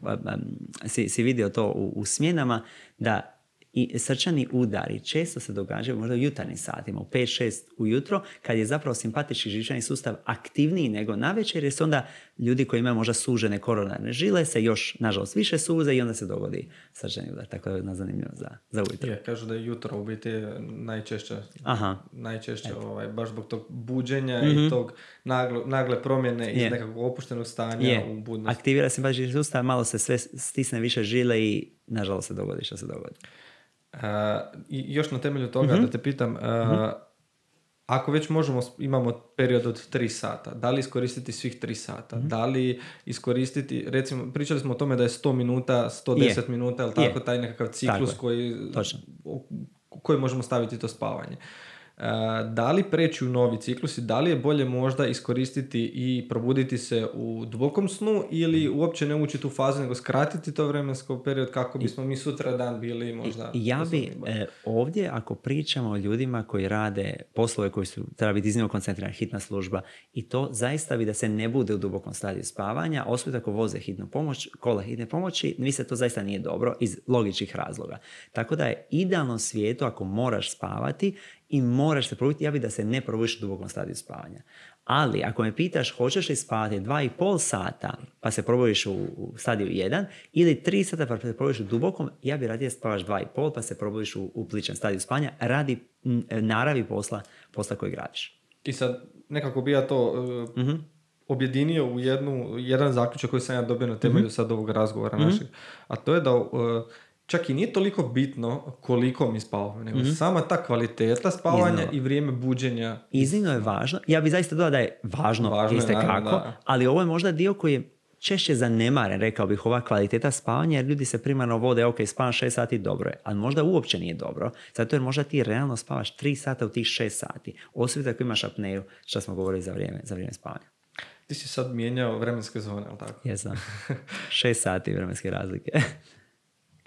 Speaker 1: si, si vidio to u, u smjenama, da i srčani udari često se događaju možda u jutarnjim satima, u 5-6 ujutro, kad je zapravo simpatični živčani sustav aktivniji nego navečer, jer se onda ljudi koji imaju možda sužene koronarne žile se još, nažalost, više suze i onda se dogodi srčani udar. Tako je jedna zanimljivo za, za ujutro. Je,
Speaker 2: kažu da je jutro u najčešće, Aha. najčešće ovaj, baš zbog tog buđenja i mhm. tog nagle promjene iz nekakvog opuštenog stanja je. u budnost.
Speaker 1: Aktivira simpatični sustav, malo se sve stisne više žile i nažalost se dogodi što se dogodi.
Speaker 2: I još na temelju toga mhm. da
Speaker 1: te pitam, e, mhm.
Speaker 2: ako već možemo, imamo period od tri sata, da li iskoristiti svih tri sata? Mhm. Da li iskoristiti, recimo, pričali smo o tome da je 100 minuta, 110 je. minuta, ili tako, je. taj nekakav ciklus koji, koji možemo staviti to spavanje da li preći u novi ciklus i da li je bolje možda iskoristiti i probuditi se u dubokom snu ili mhm. uopće ne ući tu fazu nego skratiti to vremensko period kako bismo mi sutra dan bili možda...
Speaker 1: Ja bi e, ovdje ako pričamo o ljudima koji rade poslove koji su, treba biti iznimno koncentrirana hitna služba i to zaista bi da se ne bude u dubokom stadiju spavanja, osobito ako voze hitnu pomoć, kola hitne pomoći, mi se to zaista nije dobro iz logičnih razloga. Tako da je idealno svijetu ako moraš spavati i moraš se probiti, Ja bih da se ne probiš u dubokom stadiju spavanja. Ali ako me pitaš hoćeš li spavati dva i pol sata pa se probojiš u, u stadiju jedan ili tri sata pa se u dubokom, ja bih radije spavaš dva i pol pa se probojiš u, u pličan stadiju spavanja radi naravi posla, posla kojeg
Speaker 2: I sad nekako bi ja to uh, objedinio u jednu, jedan zaključak koji sam ja dobio na temelju mm-hmm. sad ovog razgovora mhm. našeg. A to je da... E, čak i nije toliko bitno koliko mi spavamo, nego mhm. sama ta kvaliteta spavanja i vrijeme buđenja.
Speaker 1: Iznimno je važno. Ja bih zaista dodao da je važno, važno iste kako, ali ovo je možda dio koji je češće zanemaren, rekao bih, ova kvaliteta spavanja, jer ljudi se primarno vode, ok, spavam 6 sati, dobro je, ali možda uopće nije dobro, zato jer možda ti realno spavaš 3 sata u tih 6 sati, osobito ako imaš apneju, što smo govorili za vrijeme, za vrijeme spavanja.
Speaker 2: Ti si sad mijenjao vremenske zone, ali tako?
Speaker 1: Jesam. 6 (laughs) sati vremenske razlike.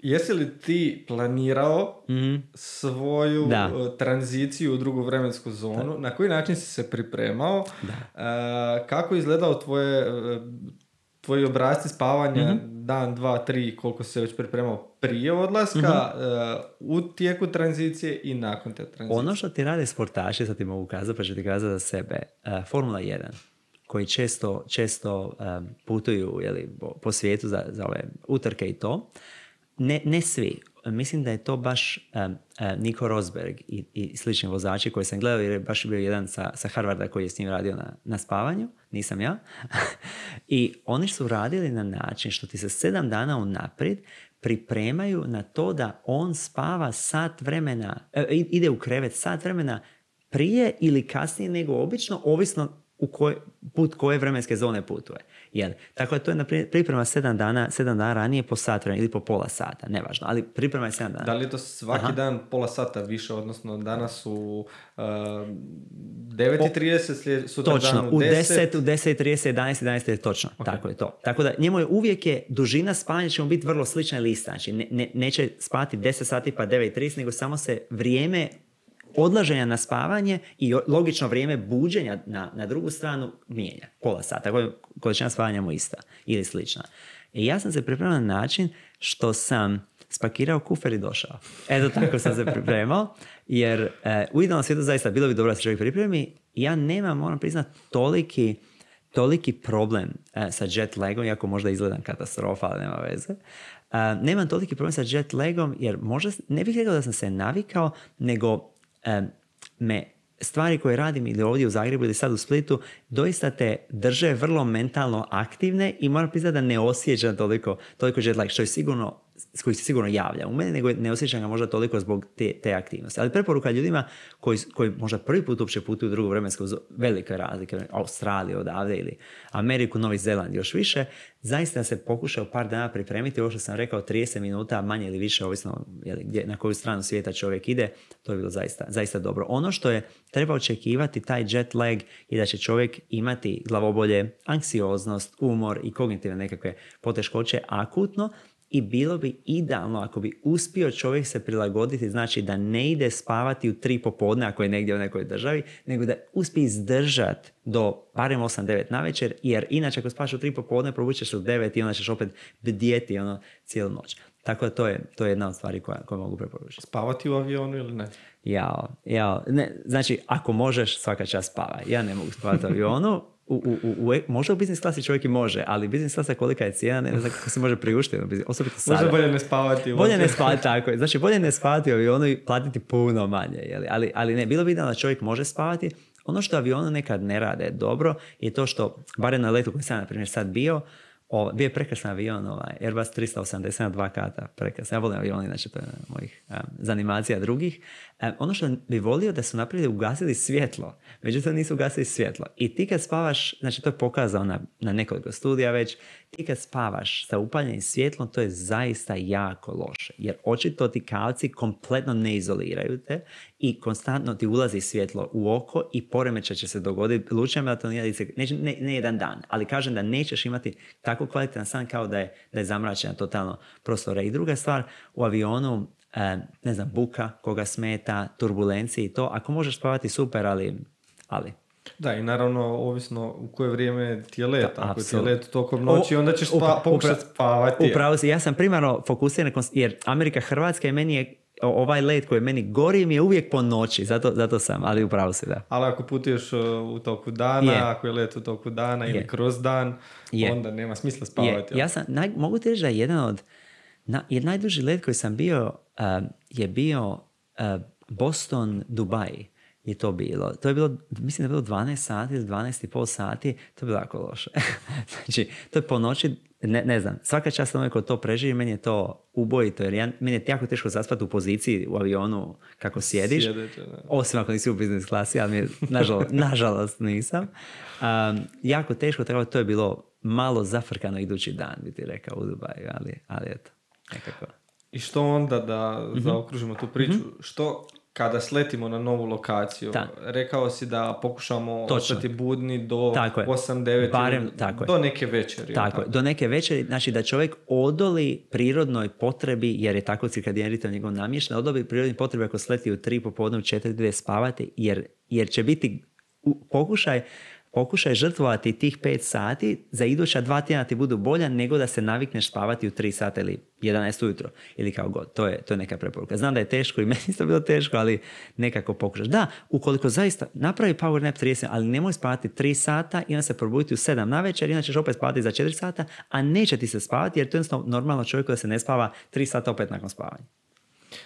Speaker 2: Jesi li ti planirao mhm. svoju e, tranziciju u drugu vremensku zonu? Na koji način si se pripremao? E, kako je izgledao tvoje, e, tvoji obrasci spavanja mhm. dan, dva, tri, koliko se već pripremao
Speaker 1: prije odlaska, mhm.
Speaker 2: u tijeku tranzicije i nakon te tranzicije? Ono
Speaker 1: što ti rade sportaši, sad ti mogu kazati, pa ću ti kazati za sebe, Formula 1 koji često, često putuju po, svijetu za, za ove utrke i to, ne, svi, mislim da je to baš um, Niko Rosberg i, i slični vozači koji sam gledao jer je baš bio jedan sa, sa Harvarda koji je s njim radio na, na spavanju, nisam ja. (laughs) I oni su radili na način što ti se sedam dana unaprijed pripremaju na to da on spava sat vremena, e, ide u krevet sat vremena prije ili kasnije nego obično, ovisno u koje, put koje vremenske zone putuje. Jel? Tako da to je na priprema sedam dana, sedam dana ranije po sat ili po pola sata, nevažno, ali priprema je sedam dana. Da
Speaker 2: li je to svaki Aha. dan pola sata više, odnosno danas u uh, 9.30, sutra točno, dan u 10. Točno,
Speaker 1: u 10, u 10.30, 11, je točno, okay. tako je to. Tako da njemu je uvijek je dužina spanja će mu biti vrlo slična lista znači ne, ne, neće spati 10 sati pa 9.30, nego samo se vrijeme odlaženja na spavanje i logično vrijeme buđenja na, na drugu stranu mijenja. Pola sata, količina spavanja mu ista ili slična. I ja sam se pripremao na način što sam spakirao kufer i došao. Eto tako sam se pripremao, jer e, u idealnom svijetu zaista bilo bi dobro da se čovjek pripremi. Ja nemam, moram priznat, toliki, toliki problem e, sa jet lagom, iako možda izgledam katastrofa, ali nema veze. E, nemam toliki problem sa jet lagom, jer možda ne bih rekao da sam se navikao, nego me stvari koje radim ili ovdje u Zagrebu ili sad u Splitu doista te drže vrlo mentalno aktivne i moram priznati da ne osjećam toliko, toliko što je sigurno s kojih se sigurno javlja u mene nego ne osjećam ga možda toliko zbog te, te aktivnosti. Ali preporuka ljudima koji, koji možda prvi put uopće putuju u drugo vremensko velike razlike, Australiju odavde ili Ameriku, Novi Zeland još više, zaista se pokušao par dana pripremiti, ovo što sam rekao, 30 minuta, manje ili više, ovisno jeli, gdje, na koju stranu svijeta čovjek ide, to bi bilo zaista, zaista dobro. Ono što je treba očekivati, taj jet lag, I da će čovjek imati glavobolje, anksioznost, umor i kognitivne nekakve poteškoće akutno, i bilo bi idealno ako bi uspio čovjek se prilagoditi, znači da ne ide spavati u tri popodne ako je negdje u nekoj državi, nego da uspije izdržat do barem 8-9 na večer, jer inače ako spavaš u tri popodne probućeš u 9 i onda ćeš opet bdjeti ono, cijelu noć. Tako da to je, to je jedna od stvari koja, mogu preporučiti. Spavati u avionu ili ne? Jao, jao. Ne, znači, ako možeš, svaka čast spava. Ja ne mogu spavati u avionu, u, u, u, može u biznis klasi čovjek i može, ali biznis klasa kolika je cijena, ne znam kako se može priuštiti. Ono, osobito sada. bolje
Speaker 2: ne spavati. Bolje ne spavati,
Speaker 1: tako je. Znači, bolje ne spavati u avionu i platiti puno manje. Jeli? Ali, ali ne, bilo bi da čovjek može spavati. Ono što avionu nekad ne rade dobro je to što, barem na letu koji sam, na primjer, sad bio, o, bio je prekrasan avion, ovaj, Airbus na dva kata, prekrasan. Ja volim avion, inače to je mojih um, zanimacija drugih. E, ono što bi volio da su napravili ugasili svjetlo, međutim nisu ugasili svjetlo. I ti kad spavaš, znači to je pokazao na, na nekoliko studija već, ti kad spavaš sa upaljenim svjetlom, to je zaista jako loše. Jer očito ti kalci kompletno ne izoliraju te i konstantno ti ulazi svjetlo u oko i poremeća će se dogoditi. Lučna melatonina, ne, ne, jedan dan, ali kažem da nećeš imati tako kvalitetan san kao da je, da je zamračena totalno prostora. I druga stvar, u avionu E, ne znam, buka koga smeta, turbulencije i to. Ako možeš spavati super, ali... ali.
Speaker 2: Da, i naravno, ovisno u koje vrijeme ti je let. Ako ti je let tokom noći, onda ćeš spa, pokušati spavati. Upravo
Speaker 1: Ja sam primarno fokusiran, jer Amerika Hrvatska je meni je ovaj let koji meni gori mi je uvijek po noći, zato, zato sam, ali upravo se da.
Speaker 2: Ali ako putuješ e, u toku dana, ako je let u toku dana je. ili kroz dan, je. onda nema smisla spavati. Ja
Speaker 1: sam, naj, mogu ti reći da je jedan od na, jer najduži let koji sam bio je bio Boston, Dubai je to bilo. To je bilo, mislim da je bilo 12 sati ili 12 i pol sati, to je bilo jako loše. (laughs) znači, to je po noći, ne, znam, svaka čast onaj ko to preživi, meni je to ubojito, jer ja, meni je jako teško zaspati u poziciji u avionu kako sjediš, osim ako nisi u biznis klasi, ali mi je, nažalost, (laughs) nisam. jako teško, tako to je bilo malo zafrkano idući dan, bi ti rekao, u Dubaju, ali, ali eto. Nekako.
Speaker 2: I što onda da mm-hmm. zaokružimo tu priču? Mm-hmm. Što kada sletimo na novu lokaciju, da. rekao si da pokušamo Točno. ostati budni do 8, 9, Barem, tako do neke večeri. Tako, tako,
Speaker 1: do neke večeri, znači da čovjek odoli prirodnoj potrebi, jer je tako cirkadijan njegov namješten, odoli prirodnoj potrebi ako sleti u 3 popodne, u 4, 2 spavati, jer, jer će biti u, pokušaj pokušaj žrtvovati tih 5 sati, za iduća dva tjedna ti budu bolja nego da se navikneš spavati u 3 sata ili 11 ujutro ili kao god. To je, to je neka preporuka. Znam da je teško i (laughs) meni isto bilo teško, ali nekako pokušaš. Da, ukoliko zaista napravi power nap 30, ali nemoj spavati 3 sata i onda se probuditi u 7 na večer, inače ćeš opet spavati za 4 sata, a neće ti se spavati jer to je normalno čovjeku da se ne spava 3 sata opet nakon spavanja.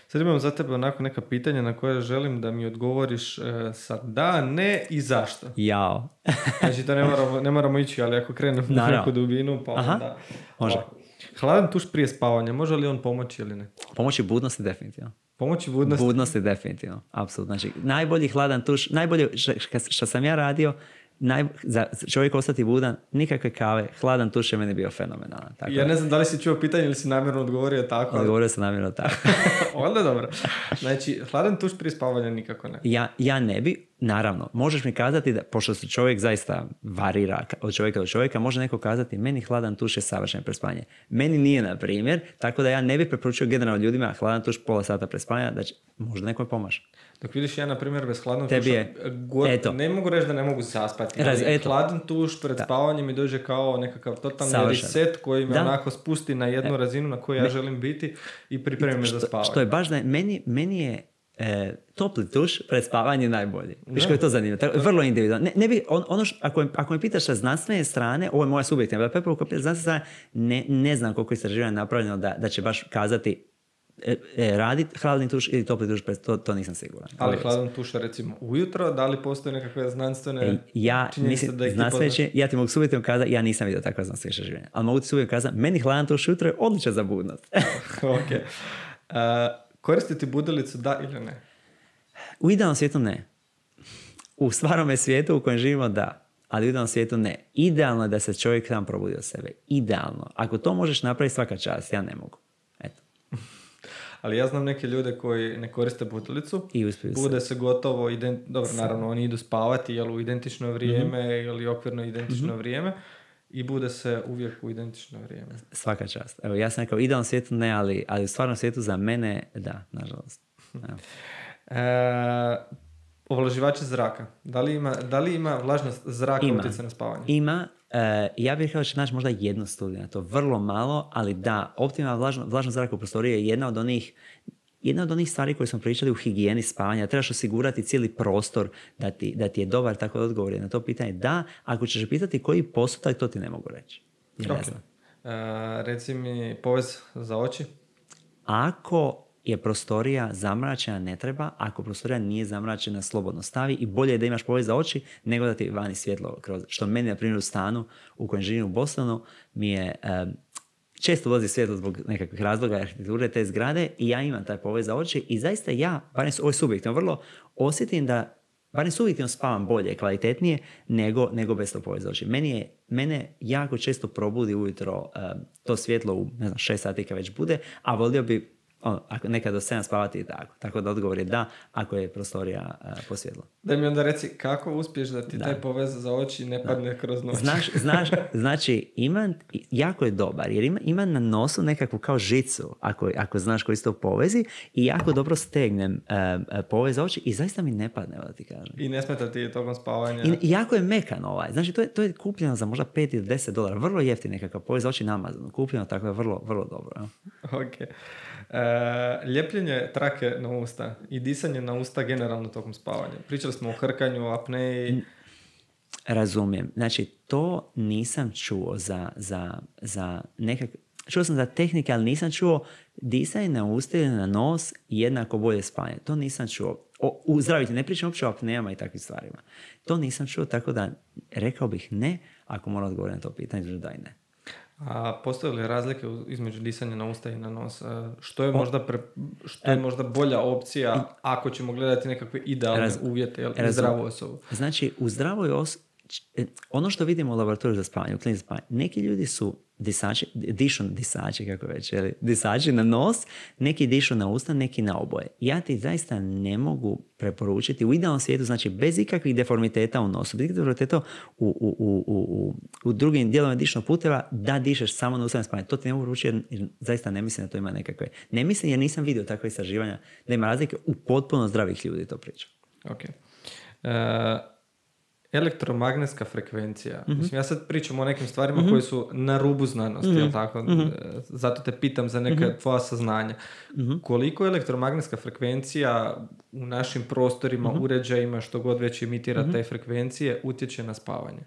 Speaker 2: Sad imam za tebe onako neka pitanja na koje želim da mi odgovoriš e, sa da, ne i zašto. Jao. (laughs) znači to ne moramo, ne moramo ići, ali ako krenemo na neku dubinu, pa Aha. Može. Hladan tuš prije spavanja, može li on pomoći ili ne?
Speaker 1: Pomoći budnosti definitivno. Pomoći budnosti? Budnosti definitivno, apsolutno. Znači, najbolji hladan tuš, najbolje što sam ja radio naj, za čovjek ostati budan, nikakve kave, hladan tuš je meni bio fenomenalan. Tako ja ne znam da li si čuo pitanje
Speaker 2: ili si namjerno odgovorio tako.
Speaker 1: Odgovorio sam namjerno tako. (laughs)
Speaker 2: Onda dobro. Znači, hladan tuš prije spavanja nikako ne.
Speaker 1: Ja, ja ne bi, Naravno, možeš mi kazati, da, pošto se čovjek zaista varira od čovjeka do čovjeka, može neko kazati meni hladan tuš je savršen prespanje. Meni nije, na primjer, tako da ja ne bih preporučio generalno ljudima hladan tuš pola sata prespanja, da će, možda nekome pomaže.
Speaker 2: Dok vidiš, ja na primjer bez hladnog tuša, je. eto. ne mogu reći da ne mogu saspati Hladan tuš pred spavanjem mi dođe kao nekakav totalni Savršen. reset koji me da. onako spusti na jednu e. razinu na kojoj ja želim biti i pripremi me za spavanje. Što je baš
Speaker 1: da je, meni, meni je E, topli tuš pred spavanje je najbolji. Viš je to zanimljivo. vrlo individualno. Ne, ne bi, ono ako, me, ako me pitaš sa znanstvene strane, ovo je moja subjektivna preporuka, ne, ne znam koliko istraživanja je napravljeno da, da će baš kazati e, e, raditi hladni tuš ili topli tuš, to, to nisam siguran. Ali hladan
Speaker 2: tuš recimo ujutro, da li postoje nekakve znanstvene e, ja, mislim, da
Speaker 1: Ja ti mogu subjektivno kazati, ja nisam vidio takva znanstvene istraživanja. Ali mogu ti subjektivno kazati, meni hladan tuš ujutro je odličan za budnost.
Speaker 2: (laughs) ok. E, Koristiti budilicu da ili ne?
Speaker 1: U idealnom svijetu ne. U stvarnom svijetu u kojem živimo da. Ali u idealnom svijetu ne. Idealno je da se čovjek sam probudi od sebe. Idealno. Ako to možeš napraviti svaka čast, ja ne mogu. Eto.
Speaker 2: (laughs) ali ja znam neke ljude koji ne koriste butilicu. I uspiju se. Bude se gotovo, ident... dobro, naravno, oni idu spavati jel, u identično vrijeme mhm. ili okvirno identično mhm. vrijeme i bude se uvijek u identično vrijeme.
Speaker 1: Svaka čast. Evo, ja sam rekao, idealnom svijetu ne, ali, ali u stvarnom svijetu za mene da, nažalost. Hm. E,
Speaker 2: zraka. Da li ima, vlažnost zraka u na spavanje?
Speaker 1: Ima. E, ja bih rekao da naći možda jednu studiju na to. Vrlo malo, ali da, optimalna vlažnost, vlažnost zraka u prostoriji je jedna od onih jedna od onih stvari koje smo pričali u higijeni spavanja, trebaš osigurati cijeli prostor da ti, da ti je dobar tako da odgovor je na to pitanje. Da, ako ćeš pitati koji postotak, to ti ne mogu reći. ne e,
Speaker 2: reci mi povez za oči.
Speaker 1: Ako je prostorija zamračena ne treba, ako prostorija nije zamračena slobodno stavi i bolje je da imaš povez za oči nego da ti vani svjetlo kroz, što meni na primjer u stanu u kojem živim u Bostonu mi je često ulazi svjetlo zbog nekakvih razloga arhitekture te zgrade i ja imam taj povez za oči i zaista ja, barem ovo je subjektivno vrlo, osjetim da barem subjektivno spavam bolje, kvalitetnije nego, nego bez tog povez oči. Meni je, mene jako često probudi ujutro eh, to svjetlo u ne znam, šest sati kad već bude, a volio bi ono, ako neka 7 spavati i tako. Tako da odgovor je da, ako je prostorija uh, posvjetla.
Speaker 2: Da mi onda reci kako uspiješ da ti da. taj povez za oči ne padne kroz noć. Znaš, (laughs) znaš,
Speaker 1: znači ima, jako je dobar jer ima, ima na nosu nekakvu kao žicu ako, ako znaš koji to povezi i jako dobro stegnem e, e, povez za oči i zaista mi ne padne, da ti kažem.
Speaker 2: I ne smeta ti tokom spavanja.
Speaker 1: I jako je mekan ovaj. Znači to je, to je kupljeno za možda 5 ili 10 dolara. Vrlo jeftin nekakav povez za oči Amazonu, Kupljeno tako je vrlo, vrlo dobro.
Speaker 2: (laughs) E, ljepljenje trake na usta i disanje na usta generalno tokom spavanja. Pričali smo
Speaker 1: o hrkanju, apneji. Razumijem. Znači, to nisam čuo za, za, za nekak... Čuo sam za tehnike, ali nisam čuo disanje na usta ili na nos jednako bolje spavanje To nisam čuo. O, u zdravite, ne pričam uopće o apnejama i takvim stvarima. To nisam čuo, tako da rekao bih ne, ako moram odgovoriti na to pitanje, da ne.
Speaker 2: A postoje li razlike između disanja na usta i na nos? E, što je možda, što je e, možda bolja opcija ako ćemo gledati nekakve idealne uvjete jel, u zdravu osobu?
Speaker 1: Znači, u zdravoj osobi, e, ono što vidimo u laboratoriju za spavanje, u klinici neki ljudi su disači, dišu, disači kako već, disači na nos, neki dišu na usta, neki na oboje. Ja ti zaista ne mogu preporučiti u idealnom svijetu, znači bez ikakvih deformiteta u nosu, bez ikakvih deformiteta u, u, u, u, u drugim dijelovima dišnog puteva, da dišeš samo na usta To ti ne mogu ručiti jer, zaista ne mislim da to ima nekakve. Ne mislim jer nisam vidio takve istraživanja da ima razlike u potpuno zdravih ljudi to priča. Ok.
Speaker 2: Uh elektromagnetska frekvencija. Mhm. Mislim, ja sad pričam o nekim stvarima mm koje su na rubu znanosti, mhm. tako? Mhm. E, zato te pitam za neka tvoja saznanja. Koliko elektromagnetska frekvencija u našim prostorima, uređajima, što god već imitira te frekvencije, utječe na spavanje?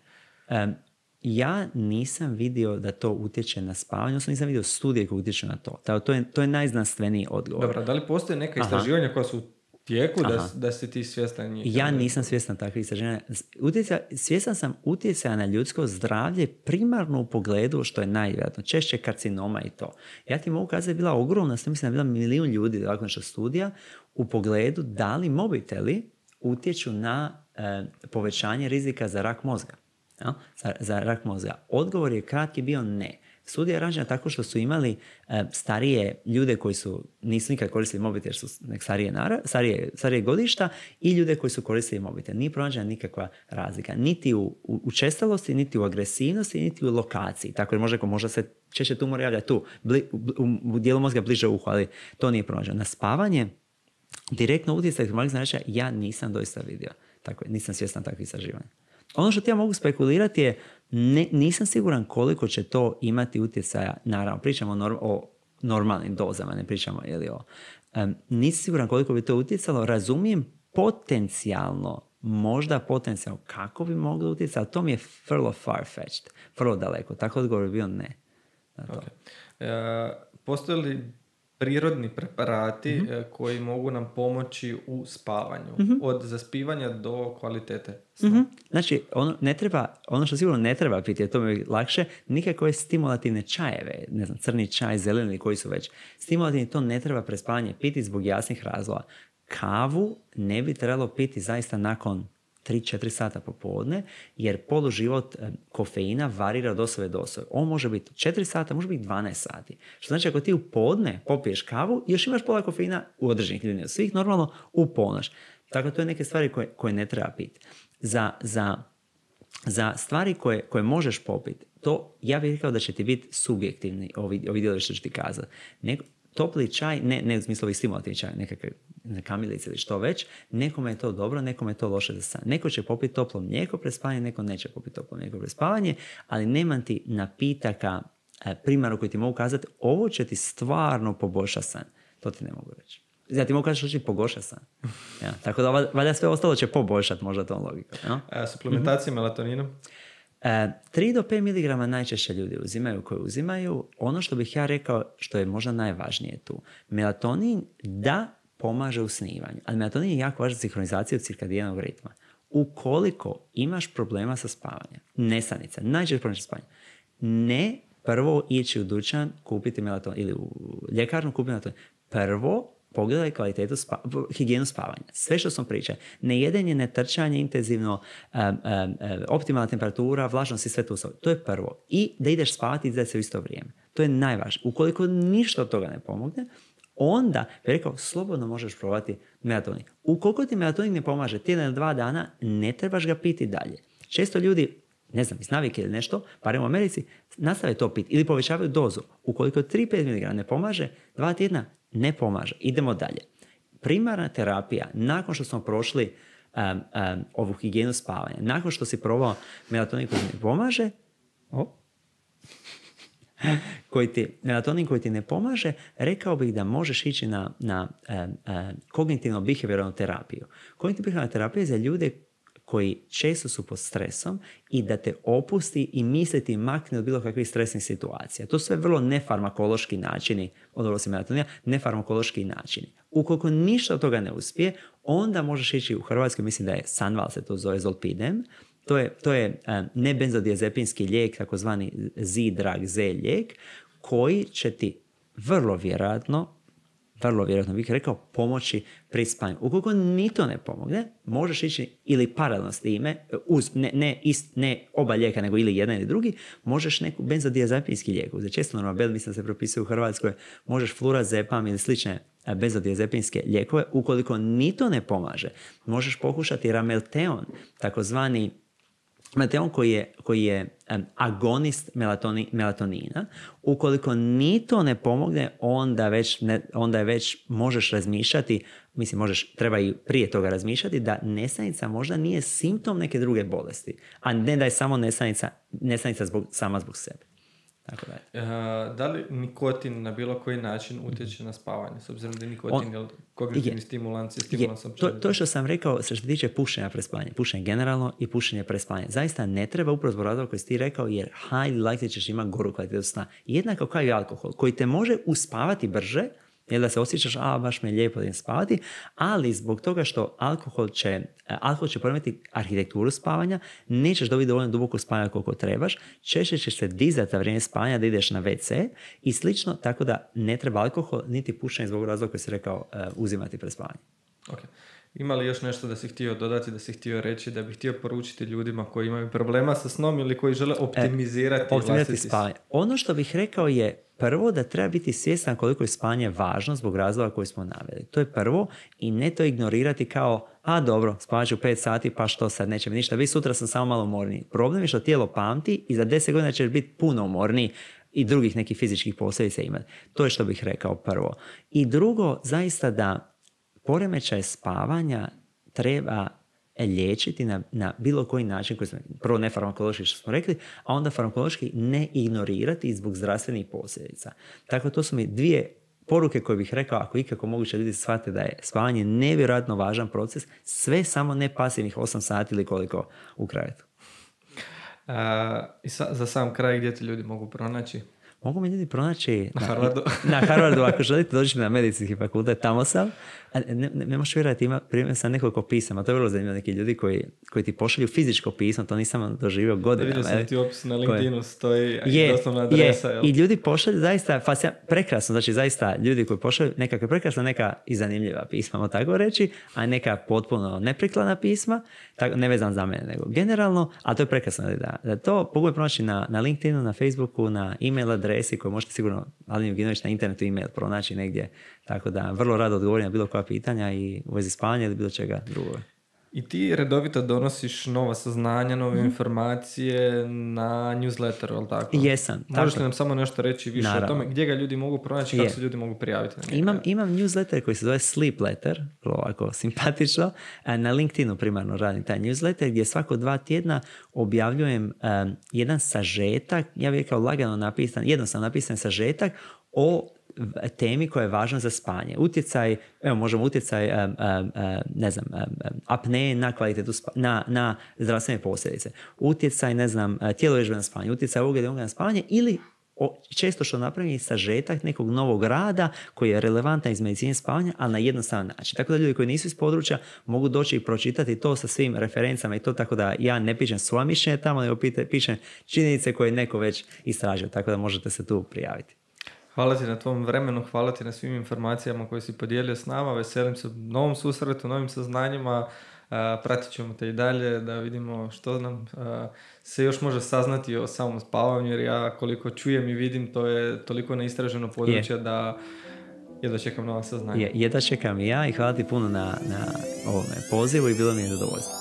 Speaker 1: ja nisam vidio da to utječe na spavanje, odnosno nisam vidio studije koje utječe na to. To je, to je najznanstveniji odgovor. Dobro, da li
Speaker 2: postoje neka istraživanja koja
Speaker 1: su tijeku da,
Speaker 2: da si ti svjestan Ja
Speaker 1: nisam svjestan takvih istraživanja. Utjeca, svjestan sam utjecaja na ljudsko zdravlje primarno u pogledu što je najvjerojatno. Češće karcinoma i to. Ja ti mogu kazati da je bila ogromna, mislim da je bila milijun ljudi nakon studija, u pogledu da li mobiteli utječu na e, povećanje rizika za rak mozga. Za, za rak mozga. Odgovor je kratki bio ne studija je rađena tako što su imali e, starije ljude koji su, nisu nikad koristili mobitel jer su starije, godišta i ljude koji su koristili mobitel. Nije pronađena nikakva razlika. Niti u, u učestalosti, niti u agresivnosti, niti u lokaciji. Tako je možda, možda se češće tumor javlja tu, bli, u, dijelu mozga bliže uhu, ali to nije pronađeno. Na spavanje, direktno utjecaj humornih ja nisam doista vidio. Tako je, nisam svjestan takvih istraživanja. Ono što ti ja mogu spekulirati je ne, nisam siguran koliko će to imati utjecaja, naravno pričamo o, normalnim dozama, ne pričamo ili o... Um, nisam siguran koliko bi to utjecalo, razumijem potencijalno, možda potencijalno kako bi moglo utjecati, ali to mi je vrlo far-fetched, vrlo daleko, tako odgovor bi bio ne. Na
Speaker 2: e, postoji li prirodni preparati mhm. e, koji mogu nam pomoći u spavanju. Mhm. Od zaspivanja do kvalitete.
Speaker 1: Mhm. Znači, ono, ne treba, ono što sigurno ne treba piti, jer to mi je lakše, nikakve stimulativne čajeve, ne znam, crni čaj, zeleni koji su već. Stimulativni to ne treba prespavanje piti zbog jasnih razloga. Kavu ne bi trebalo piti zaista nakon 3-4 sata popodne, jer poluživot e, kofeina varira od osobe do osobe. On može biti 4 sata, može biti 12 sati. Što znači ako ti u podne popiješ kavu, još imaš pola kofeina u određenih ljudi. svih normalno u ponoć. Tako to je neke stvari koje, koje ne treba piti. Za, za, za stvari koje, koje možeš popiti, to ja bih rekao da će ti biti subjektivni ovi, ovi što ću ti kazati. Nego topli čaj, ne, ne u smislu stimulativni čaj, nekakve kamilice ili što već, nekome je to dobro, nekome je to loše za san. Neko će popiti toplo mlijeko prespanje, neko neće popiti toplo mlijeko prespavanje ali nema ti napitaka e, primaru koji ti mogu kazati ovo će ti stvarno poboljša san. To ti ne mogu reći. Ja znači, ti mogu kaži što će pogoša san. (laughs) tako da valjda sve ostalo će poboljšati možda to logikom.
Speaker 2: E, ja?
Speaker 1: melatoninom? 3 e, do 5 mg najčešće ljudi uzimaju koji uzimaju. Ono što bih ja rekao što je možda najvažnije tu. Melatonin da pomaže u snivanju, ali melatonin je jako važan za sinhronizaciju cirkadijenog ritma. Ukoliko imaš problema sa spavanjem, nesanica, najčešće problem sa spavanjem, ne prvo ići u dućan kupiti melatonin ili u ljekarnu kupiti melatonin. Prvo Pogledaj kvalitetu spa, higijenu spavanja. Sve što sam pričao. Ne jedenje, ne trčanje intenzivno, um, optimalna temperatura, vlažnost i sve to. To je prvo. I da ideš spavati i da se u isto vrijeme. To je najvažnije. Ukoliko ništa od toga ne pomogne, onda bi rekao slobodno možeš probati melatonin. Ukoliko ti melatonin ne pomaže tjedan ili dva dana, ne trebaš ga piti dalje. Često ljudi ne znam, iz navike ili nešto, paremo u Americi, nastave to pit ili povećavaju dozu. Ukoliko 3-5 mg ne pomaže, dva tjedna ne pomaže. Idemo dalje. Primarna terapija, nakon što smo prošli um, um, ovu higijenu spavanja, nakon što si probao melatonin koji ne pomaže, o, (laughs) koji ti, melatonin koji ti ne pomaže, rekao bih da možeš ići na, na um, kognitivno-behavioralnu terapiju. Kognitivno-behavioralna terapija je za ljude koji često su pod stresom i da te opusti i misliti makne od bilo kakvih stresnih situacija. To su sve vrlo nefarmakološki načini, odnosno se nefarmakološki načini. Ukoliko ništa od toga ne uspije, onda možeš ići u Hrvatskoj, mislim da je Sanval se to zove Zolpidem, to je, to je e, nebenzodiazepinski lijek, takozvani Z-drag, Z lijek, koji će ti vrlo vjerojatno vrlo vjerojatno bih rekao pomoći pri spanju. Ukoliko ni to ne pomogne, možeš ići ili paralelno s time, uz, ne, ne, ist, ne oba lijeka, nego ili jedan ili drugi, možeš neku benzodiazepinski lijek. Uzeti često bel mislim se propisuje u Hrvatskoj, možeš flurazepam ili slične e, benzodiazepinske lijekove. Ukoliko ni to ne pomaže, možeš pokušati ramelteon, takozvani Materijal koji je, koji je agonist melatoni, melatonina. Ukoliko ni to ne pomogne, onda već, onda već možeš razmišljati, mislim možeš, treba i prije toga razmišljati, da nesanica možda nije simptom neke druge bolesti, a ne da je samo nesanica, nesanica zbog, sama zbog sebe tako
Speaker 2: e, da li nikotin na bilo koji način utječe na spavanje, s obzirom da je nikotin On, jel, kognitivni je, stimulans stimulans
Speaker 1: to, što sam rekao što tiče pušenja pre spavanje, pušenje generalno i pušenje pre spavanje, zaista ne treba upravo zbog razloga koji si ti rekao jer highly likely ćeš imati goru kvalitetu sna. Jednako kao i alkohol koji te može uspavati brže, Jel da se osjećaš, a baš me je lijepo da im spavati, ali zbog toga što alkohol će, e, alkohol će promijeti arhitekturu spavanja, nećeš dobiti dovoljno duboko spavanja koliko trebaš, češće ćeš se dizati za vrijeme spavanja da ideš na WC i slično, tako da ne treba alkohol niti pušenje zbog razloga koji si rekao e, uzimati pre spavanje.
Speaker 2: Okay. Ima li još nešto da si htio dodati, da si htio reći, da bih htio poručiti ljudima koji imaju
Speaker 1: problema sa snom ili koji žele optimizirati, e, optimizirati spavanje? Ono što bih rekao je Prvo, da treba biti svjestan koliko je spanje važno zbog razloga koji smo naveli. To je prvo i ne to ignorirati kao a dobro, spavat ću 5 sati pa što sad, neće mi ništa, vi sutra sam samo malo umorniji. Problem je što tijelo pamti i za 10 godina ćeš biti puno umorniji i drugih nekih fizičkih posljedica imati. To je što bih rekao prvo. I drugo, zaista da poremećaj spavanja treba E liječiti na, na bilo koji način koji smo, prvo ne farmakološki što smo rekli, a onda farmakološki ne ignorirati zbog zdravstvenih posljedica. Tako dakle, to su mi dvije poruke koje bih rekao, ako ikako moguće ljudi shvate da je spavanje nevjerojatno važan proces, sve samo ne pasivnih 8 sati ili koliko u krevetu.
Speaker 2: I za sam kraj gdje te ljudi mogu pronaći?
Speaker 1: mogu me ljudi pronaći na, na Harvardu, na Harvardu ako želite dođite na medicinski fakultet, tamo sam. A ne, ne, ne možeš vjerati, ima, primio sa nekoliko pisama, to je vrlo zanimljivo, neki ljudi koji, koji ti pošalju fizičko pismo, to nisam doživio godinama. Vidio sam ti opis na LinkedInu, koje...
Speaker 2: stoji je, doslovna adresa. Je. I
Speaker 1: ljudi pošalju zaista, fasi, prekrasno, znači zaista ljudi koji pošalju nekakve prekrasna, neka i zanimljiva pisma, tako reći, a neka potpuno neprikladna pisma, tako, ne vezan za mene, nego generalno, a to je prekrasno da, da to mogu pronaći na, na LinkedInu, na Facebooku, na email adresu, adresi koje možete sigurno Adin Juginović na internetu ime pronaći negdje. Tako da vrlo rado odgovorim na bilo koja pitanja i u vezi spavanja ili bilo čega drugoga. I ti redovito
Speaker 2: donosiš nova saznanja, nove mhm. informacije na newsletter, ali tako? Jesam. Možeš li nam samo nešto reći više o tome? Gdje ga ljudi mogu pronaći, kako se ljudi mogu prijaviti? Na
Speaker 1: imam, imam newsletter koji se zove Sleep Letter, ovako simpatično. E, na LinkedInu primarno radim taj newsletter gdje svako dva tjedna objavljujem e, jedan sažetak, ja bih rekao lagano napisan, sam napisan sažetak o temi koja je važna za spanje. Utjecaj, evo možemo utjecaj, ne znam, apne na kvalitetu, na, na zdravstvene posljedice. Utjecaj, ne znam, e, tijelo na spanje, utjecaj ugleda na spanje ili često što napravim sažetak nekog novog rada koji je relevantan iz medicine spavanja, ali na jednostavan način. Tako da ljudi koji nisu iz područja mogu doći i pročitati to sa svim referencama i to tako da ja ne pišem svoje mišljenje tamo, nego pišem činjenice koje je neko već istražio, tako da možete se tu prijaviti.
Speaker 2: Hvala ti na tvom vremenu, hvala ti na svim informacijama koje si podijelio s nama. Veselim se novom susretu, novim saznanjima. pratit ćemo te i dalje da vidimo što nam se još može saznati o samom spavanju jer ja koliko čujem i vidim to je toliko neistraženo područje da jedva čekam nova
Speaker 1: saznanja. jedva čekam i ja i hvala ti puno na, na pozivu i bilo mi je zadovoljstvo.